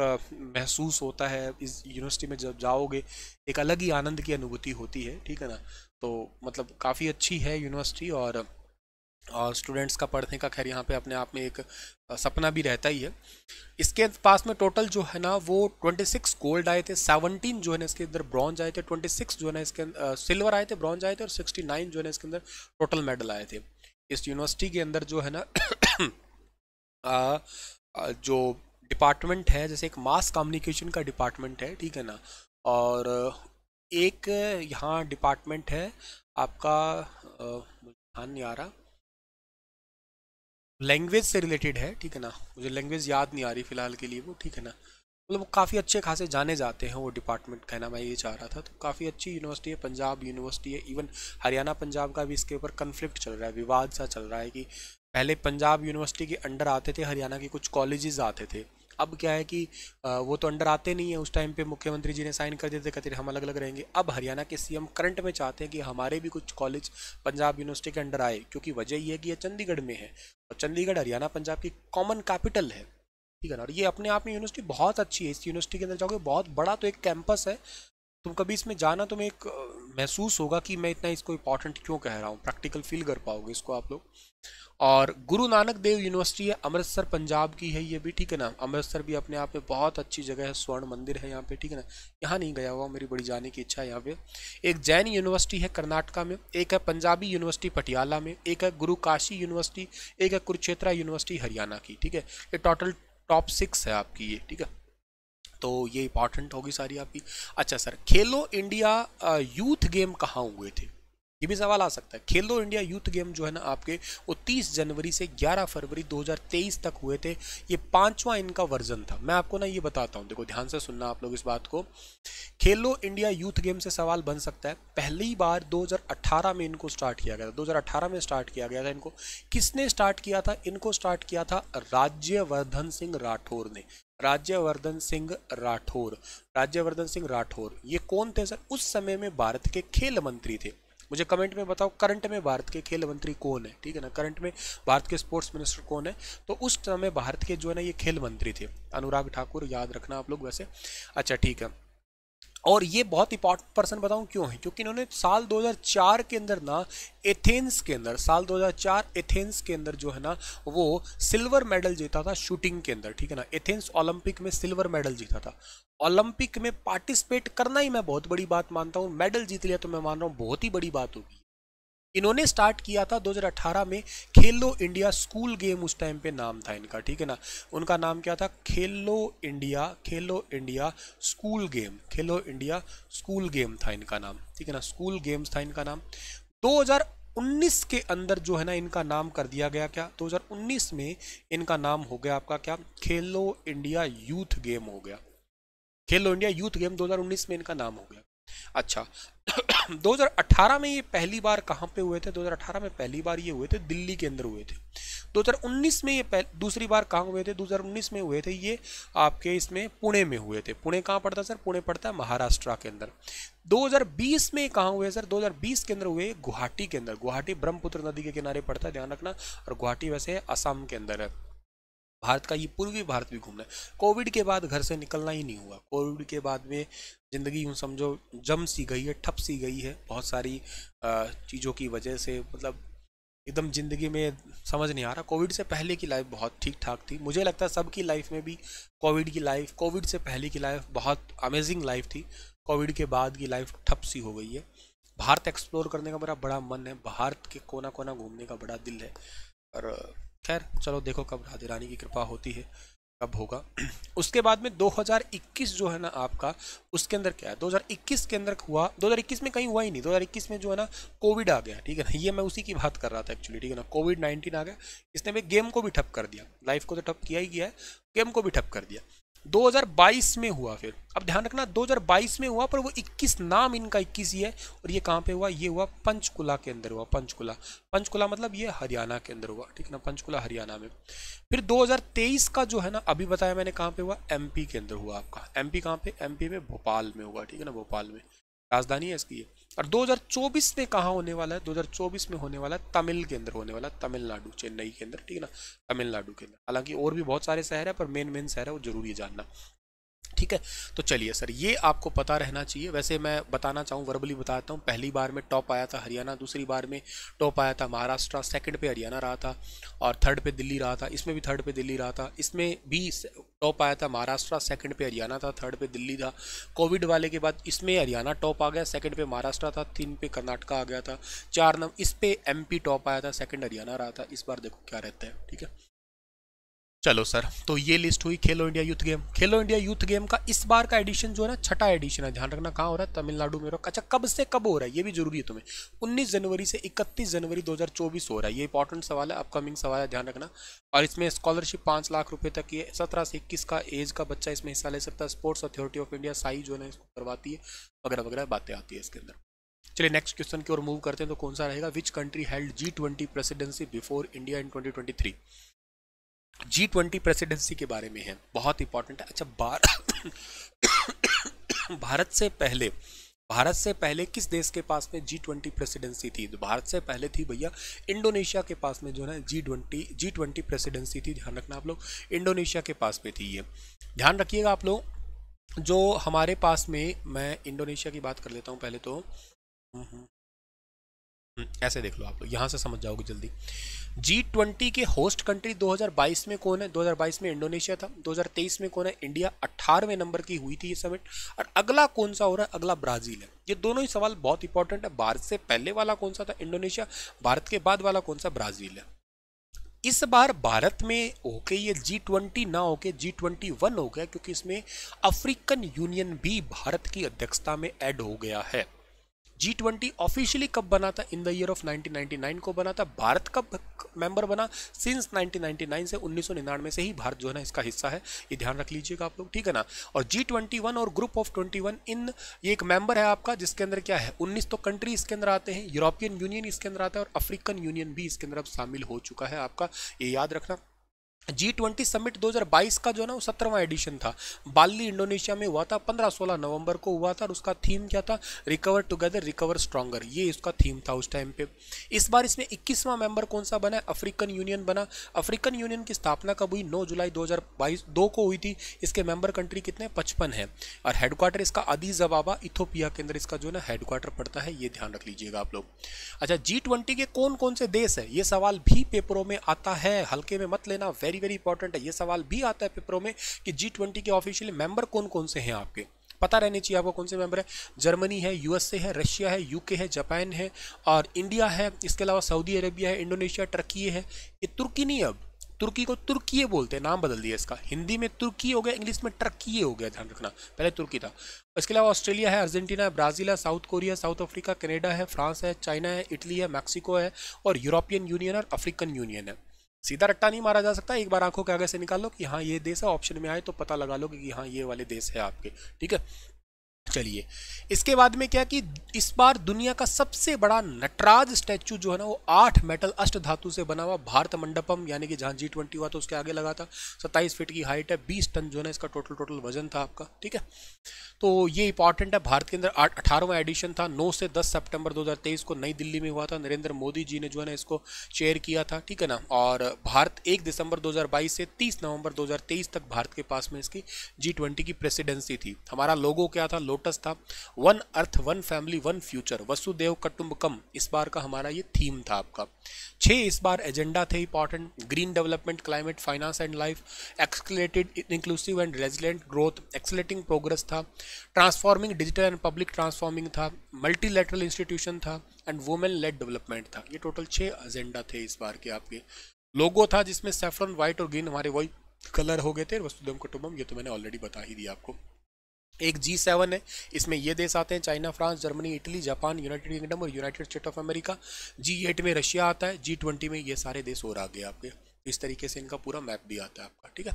महसूस होता है इस यूनिवर्सिटी में जब जाओगे एक अलग ही आनंद की अनुभूति होती है ठीक है ना तो मतलब काफ़ी अच्छी है यूनिवर्सिटी और और स्टूडेंट्स का पढ़ने का खैर यहाँ पे अपने आप में एक सपना भी रहता ही है इसके पास में टोटल जो है ना वो 26 गोल्ड आए थे 17 जो है ना इसके अंदर ब्रॉन्ज आए थे 26 अं, जो है ना इसके अंदर सिल्वर आए थे ब्रॉन्ज आए थे और 69 जो है ना इसके अंदर टोटल मेडल आए थे इस यूनिवर्सिटी के अंदर जो है ना आ, जो डिपार्टमेंट है जैसे एक मास कम्युनिकेशन का डिपार्टमेंट है ठीक है ना और एक यहाँ डिपार्टमेंट है आपका ध्यान नहीं आ रहा लैंग्वेज से रिलेटेड है ठीक है ना मुझे लैंग्वेज याद नहीं आ रही फिलहाल के लिए वो ठीक है ना मतलब वो काफ़ी अच्छे खासे जाने जाते हैं वो डिपार्टमेंट कहना मैं ये चाह रहा था तो काफ़ी अच्छी यूनिवर्सिटी है पंजाब यूनिवर्सिटी है इवन हरियाणा पंजाब का भी इसके ऊपर कन्फ्लिक्ट चल रहा है विवाद सा चल रहा है कि पहले पंजाब यूनिवर्सिटी के अंडर आते थे हरियाणा के कुछ कॉलेजेस आते थे अब क्या है कि वो तो अंडर आते नहीं है उस टाइम पे मुख्यमंत्री जी ने साइन कर देते कहते हम अलग अलग रहेंगे अब हरियाणा के सीएम करंट में चाहते हैं कि हमारे भी कुछ कॉलेज पंजाब यूनिवर्सिटी के अंडर आए क्योंकि वजह यह है कि यह चंडीगढ़ में है और चंडीगढ़ हरियाणा पंजाब की कॉमन कैपिटल है ठीक है ना और ये अपने आप में यूनिवर्सिटी बहुत अच्छी है इस यूनिवर्सिटी के अंदर जाओगे बहुत बड़ा तो एक कैंपस है तुम कभी इसमें जाना तुम्हें एक महसूस होगा कि मैं इतना इसको इंपॉर्टेंट क्यों कह रहा हूँ प्रैक्टिकल फील कर पाओगे इसको आप लोग और गुरु नानक देव यूनिवर्सिटी है अमृतसर पंजाब की है ये भी ठीक है ना अमृतसर भी अपने आप में बहुत अच्छी जगह है स्वर्ण मंदिर है यहाँ पे ठीक है ना यहाँ नहीं गया हुआ मेरी बड़ी जाने की इच्छा है यहाँ पे एक जैन यूनिवर्सिटी है कर्नाटका में एक है पंजाबी यूनिवर्सिटी पटियाला में एक है गुरु काशी यूनिवर्सिटी एक है कुरुक्षेत्रा यूनिवर्सिटी हरियाणा की ठीक है ये टोटल टॉप सिक्स है आपकी ये ठीक है तो ये इंपॉर्टेंट होगी सारी आपकी अच्छा सर खेलो इंडिया यूथ गेम कहाँ हुए थे ये भी सवाल आ सकता है खेलो इंडिया यूथ गेम जो है ना आपके वो 30 जनवरी से 11 फरवरी 2023 तक हुए थे ये पांचवा इनका वर्जन था मैं आपको ना ये बताता हूँ देखो ध्यान से सुनना आप लोग इस बात को खेलो इंडिया यूथ गेम से सवाल बन सकता है पहली बार 2018 में इनको स्टार्ट किया गया था 2018 में स्टार्ट किया गया था इनको किसने स्टार्ट किया था इनको स्टार्ट किया था राज्यवर्धन सिंह राठौर ने राज्यवर्धन सिंह राठौर राज्यवर्धन सिंह राठौर ये कौन थे सर उस समय में भारत के खेल मंत्री थे मुझे कमेंट में बताओ करंट में भारत के खेल मंत्री कौन है ठीक है ना करंट में भारत के स्पोर्ट्स मिनिस्टर कौन है तो उस समय भारत के जो है ना ये खेल मंत्री थे अनुराग ठाकुर याद रखना आप लोग वैसे अच्छा ठीक है और ये बहुत इंपॉर्टेंट पर्सन बताऊं क्यों है क्योंकि इन्होंने साल 2004 के अंदर ना एथेंस के अंदर साल 2004 एथेंस के अंदर जो है ना वो सिल्वर मेडल जीता था शूटिंग के अंदर ठीक है ना एथेंस ओलंपिक में सिल्वर मेडल जीता था ओलंपिक में पार्टिसिपेट करना ही मैं बहुत बड़ी बात मानता हूँ मेडल जीत लिया तो मैं मान रहा हूँ बहुत ही बड़ी बात होगी इन्होंने स्टार्ट किया था 2018 में खेलो इंडिया स्कूल गेम उस टाइम पे नाम था इनका ठीक है ना उनका नाम क्या था Khelo India Khelo India school game Khelo India school game था इनका नाम ठीक है ना स्कूल गेम्स था इनका नाम 2019 के अंदर जो है ना इनका नाम कर दिया गया क्या 2019 में इनका नाम हो गया आपका क्या खेलो इंडिया यूथ गेम हो गया खेलो इंडिया यूथ गेम दो में इनका नाम हो गया अच्छा 2018 में ये पहली बार कहाँ पे हुए थे 2018 में पहली बार ये हुए थे दिल्ली के अंदर हुए थे 2019 में ये दूसरी बार कहाँ हुए थे 2019 में हुए थे ये आपके इसमें पुणे में हुए थे पुणे कहाँ पड़ता है सर पुणे पड़ता है महाराष्ट्र के अंदर 2020 में कहाँ हुए सर 2020 के अंदर हुए गुवाहाटी के अंदर गुवाहाटी ब्रह्मपुत्र नदी के किनारे पड़ता है ध्यान रखना और गुवाहाटी वैसे असम के अंदर है भारत का ये पूर्वी भारत भी घूमना है कोविड के बाद घर से निकलना ही नहीं हुआ कोविड के बाद में ज़िंदगी यूँ समझो जम सी गई है ठप सी गई है बहुत सारी चीज़ों की वजह से मतलब एकदम ज़िंदगी में समझ नहीं आ रहा कोविड से पहले की लाइफ बहुत ठीक ठाक थी मुझे लगता है सबकी लाइफ में भी कोविड की लाइफ कोविड से पहले की लाइफ बहुत अमेजिंग लाइफ थी कोविड के बाद की लाइफ ठप सी हो गई है भारत एक्सप्लोर करने का मेरा बड़ा मन है भारत के कोना कोना घूमने का बड़ा दिल है और खैर चलो देखो कब राधे रानी की कृपा होती है कब होगा उसके बाद में 2021 जो है ना आपका उसके अंदर क्या है 2021 के अंदर हुआ 2021 में कहीं हुआ ही नहीं 2021 में जो है ना कोविड आ गया ठीक है ना ये मैं उसी की बात कर रहा था एक्चुअली ठीक है ना कोविड 19 आ गया इसने भी गेम को भी ठप कर दिया लाइफ को तो ठप किया ही गया है गेम को भी ठप कर दिया 2022 में हुआ फिर अब ध्यान रखना 2022 में हुआ पर वो 21 नाम इनका 21 ही है और ये कहाँ पे हुआ ये हुआ पंचकुला के अंदर हुआ पंचकुला पंचकुला मतलब ये हरियाणा के अंदर हुआ ठीक है ना पंचकुला हरियाणा में फिर 2023 का जो है ना अभी बताया मैंने कहाँ पे हुआ एमपी के अंदर हुआ आपका एमपी कहाँ पे एमपी में भोपाल में हुआ ठीक है ना भोपाल में राजधानी है इसकी है और 2024 में कहाँ होने वाला है 2024 में होने वाला तमिल के अंदर होने वाला तमिलनाडु चेन्नई के अंदर ठीक है ना तमिलनाडु के अंदर हालांकि और भी बहुत सारे शहर है पर मेन मेन शहर है वो जरूरी है जानना ठीक है तो चलिए सर ये आपको पता रहना चाहिए वैसे मैं बताना चाहूँ वर्बली बताता हूँ पहली बार में टॉप आया था हरियाणा दूसरी बार में टॉप आया था महाराष्ट्र सेकंड पे हरियाणा रहा था और थर्ड पे दिल्ली रहा था इसमें भी थर्ड पे दिल्ली रहा था इसमें भी टॉप आया था महाराष्ट्र सेकंड पे हरियाणा था थर्ड पे दिल्ली था कोविड वाले के बाद इसमें हरियाणा टॉप आ गया सेकंड पे महाराष्ट्र था तीन पे कर्नाटका आ गया था चार नंबर इस पे एमपी टॉप आया था सेकंड हरियाणा रहा था इस बार देखो क्या रहता है ठीक है चलो सर तो ये लिस्ट हुई Khelo India youth game Khelo India youth game का इस बार का एडिशन जो है ना छठा एडिशन है ध्यान रखना कहाँ हो रहा है तमिलनाडु में हो रहा अच्छा कब से कब हो रहा है ये भी जरूरी है तुम्हें 19 जनवरी से 31 जनवरी 2024 हो रहा है ये इंपॉर्टेंट सवाल है अपकमिंग सवाल है ध्यान रखना और इसमें स्कॉलरशिप पाँच लाख रुपये तक ये है सत्रह से इक्कीस का एज का बच्चा इसमें हिस्सा ले सकता है sports authority of India SAI जो है इसको करवाती है वगैरह वगैरह बातें आती है इसके अंदर चलिए नेक्स्ट क्वेश्चन की ओर मूव करते हैं तो कौन सा रहेगा which country held G twenty presidency before India in twenty G twenty presidency के बारे में है बहुत इंपॉर्टेंट है अच्छा बार भारत से पहले भारत से पहले किस देश के पास में जी ट्वेंटी प्रेसिडेंसी थी तो भारत से पहले थी भैया इंडोनेशिया के पास में जो है G twenty G twenty presidency थी ध्यान रखना आप लोग इंडोनेशिया के पास में थी ये ध्यान रखिएगा आप लोग जो हमारे पास में मैं इंडोनेशिया की बात कर लेता हूँ पहले तो हम्म, हम्म। हम्म, ऐसे देख लो आप लोग यहाँ से समझ जाओगे जल्दी जी ट्वेंटी के होस्ट कंट्री 2022 में कौन है 2022 में इंडोनेशिया था 2023 में कौन है इंडिया 18वें नंबर की हुई थी ये समिट और अगला कौन सा हो रहा है अगला ब्राज़ील है ये दोनों ही सवाल बहुत इंपॉर्टेंट है भारत से पहले वाला कौन सा था इंडोनेशिया भारत के बाद वाला कौन सा ब्राज़ील है इस बार भारत में होके ये जी ट्वेंटी ना होके जी ट्वेंटी वन हो गया क्योंकि इसमें अफ्रीकन यूनियन भी भारत की अध्यक्षता में ऐड हो गया है जी ट्वेंटी ऑफिशियली कब बना था इन द ईयर ऑफ 1999 को बना था भारत कब मेंबर बना सिंस 1999 से 1999 से ही भारत जो है ना इसका हिस्सा है ये ध्यान रख लीजिएगा आप लोग ठीक है ना और जी ट्वेंटी वन और group of twenty one in ये एक मेंबर है आपका जिसके अंदर क्या है उन्नीस तो कंट्री इसके अंदर आते हैं यूरोपियन यूनियन इसके अंदर आता है और अफ्रीकन यूनियन भी इसके अंदर अब शामिल हो चुका है आपका ये याद रखना जी ट्वेंटी समिट 2022 का जो है ना वो सत्रहवा एडिशन था बाली इंडोनेशिया में हुआ था 15-16 नवंबर को हुआ था और उसका थीम क्या था रिकवर टुगेदर रिकवर स्ट्रॉगर ये इसका थीम था उस टाइम पे इस बार इसमें 21वां मेंबर कौन सा बना अफ्रीकन यूनियन बना अफ्रीकन यूनियन की स्थापना कब हुई नौ जुलाई दो दो को हुई थी इसके मेंबर कंट्री कितने पचपन है और हेडक्वार्टर इसका अदी जवाबा इथोपिया के अंदर इसका जो ना हेडक्वार्टर पड़ता है ये ध्यान रख लीजिएगा आप लोग अच्छा जी के कौन कौन से देश है ये सवाल भी पेपरों में आता है हल्के में मत लेना वेरी वेरी वेरी इंपॉर्टेंट है ये सवाल भी आता है पेपरों में कि जी ट्वेंटी के ऑफिशियल मेंबर कौन कौन से हैं आपके पता रहने चाहिए आपको कौन से मेंबर है जर्मनी है यूएसए है रशिया है यूके है जापान है और इंडिया है इसके अलावा सऊदी अरेबिया है इंडोनेशिया टर्की है ये तुर्की नहीं अब तुर्की को तुर्की बोलते हैं नाम बदल दिया इसका हिंदी में तुर्की हो गया इंग्लिश में टर्की हो गया ध्यान रखना पहले तुर्की था इसके अलावा ऑस्ट्रेलिया है अर्जेंटीना है ब्राज़ील है South Korea South Africa Canada है फ्रांस है चाइना है इटली है मैक्सिको है और यूरोपियन यूनियन और अफ्रीकन यूनियन है सीधा रट्टा नहीं मारा जा सकता एक बार आंखों के आगे से निकाल लो कि हाँ ये देश है ऑप्शन में आए तो पता लगा लो कि हाँ ये वाले देश है आपके ठीक है चलिए इसके बाद में क्या कि इस बार दुनिया का सबसे बड़ा नटराज स्टैचू जो है ना वो आठ मेटल अष्ट धातु से बना हुआ भारत मंडपम यानी कि जहाँ जी ट्वेंटी हुआ तो उसके आगे लगा था सत्ताईस फीट की हाइट है बीस टन जो है ना इसका टोटल टोटल वजन था आपका ठीक है तो ये इंपॉर्टेंट है भारत के अंदर अठारहवा एडिशन था नौ से दस सेप्टेम्बर दो को नई दिल्ली में हुआ था नरेंद्र मोदी जी ने जो है ना इसको चेयर किया था ठीक है ना और भारत एक दिसंबर दो से तीस नवंबर दो तक भारत के पास में इसकी जी की प्रेसिडेंसी थी हमारा लोगो क्या था लोगो लोटस था one earth one family one future वसुदेव कटुम्बकम इस बार का हमारा ये थीम था आपका छः इस बार एजेंडा थे important green development climate finance and life accelerated inclusive and resilient growth accelerating progress था transforming digital and public transforming था मल्टीलेटरल इंस्टीट्यूशन था एंड वुमेन लेड डेवलपमेंट था ये टोटल छः एजेंडा थे इस बार के आपके लोगो था जिसमें सेफ्रन व्हाइट और ग्रीन हमारे वही कलर हो गए थे वस्तुदम कुटुम्बम ये तो मैंने ऑलरेडी बता ही दिया आपको एक जी सेवन है इसमें ये देश आते हैं China France Germany Italy Japan United Kingdom और United State of America G eight में रशिया आता है जी ट्वेंटी में ये सारे देश और आ गए आपके इस तरीके से इनका पूरा मैप भी आता है आपका ठीक है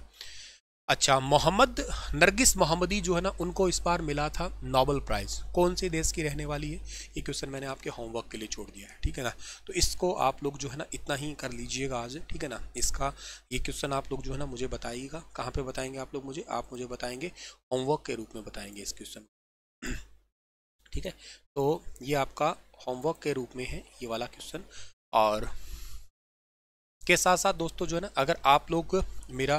अच्छा मोहम्मद नरगिस मोहम्मदी जो है ना उनको इस बार मिला था नोबल प्राइज़ कौन से देश की रहने वाली है ये क्वेश्चन मैंने आपके होमवर्क के लिए छोड़ दिया है ठीक है ना तो इसको आप लोग जो है ना इतना ही कर लीजिएगा आज ठीक है ना इसका ये क्वेश्चन आप लोग जो है ना मुझे बताइएगा कहाँ पे बताएंगे आप लोग मुझे आप मुझे बताएंगे होमवर्क के रूप में बताएंगे इस क्वेश्चन ठीक है तो ये आपका होमवर्क के रूप में है ये वाला क्वेश्चन और के साथ साथ दोस्तों जो है ना अगर आप लोग मेरा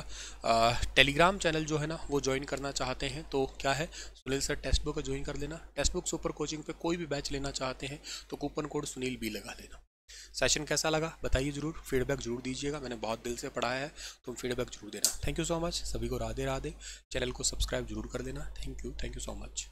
टेलीग्राम चैनल जो है ना वो ज्वाइन करना चाहते हैं तो क्या है Sunil sir text book join कर लेना टेक्स्ट बुक सुपर कोचिंग पे कोई भी बैच लेना चाहते हैं तो कूपन कोड सुनील बी लगा लेना सेशन कैसा लगा बताइए जरूर फीडबैक जरूर दीजिएगा मैंने बहुत दिल से पढ़ाया है तुम तो फीडबैक जरूर देना थैंक यू सो मच सभी को राधे राधे चैनल को सब्सक्राइब जरूर कर देना thank you thank you so much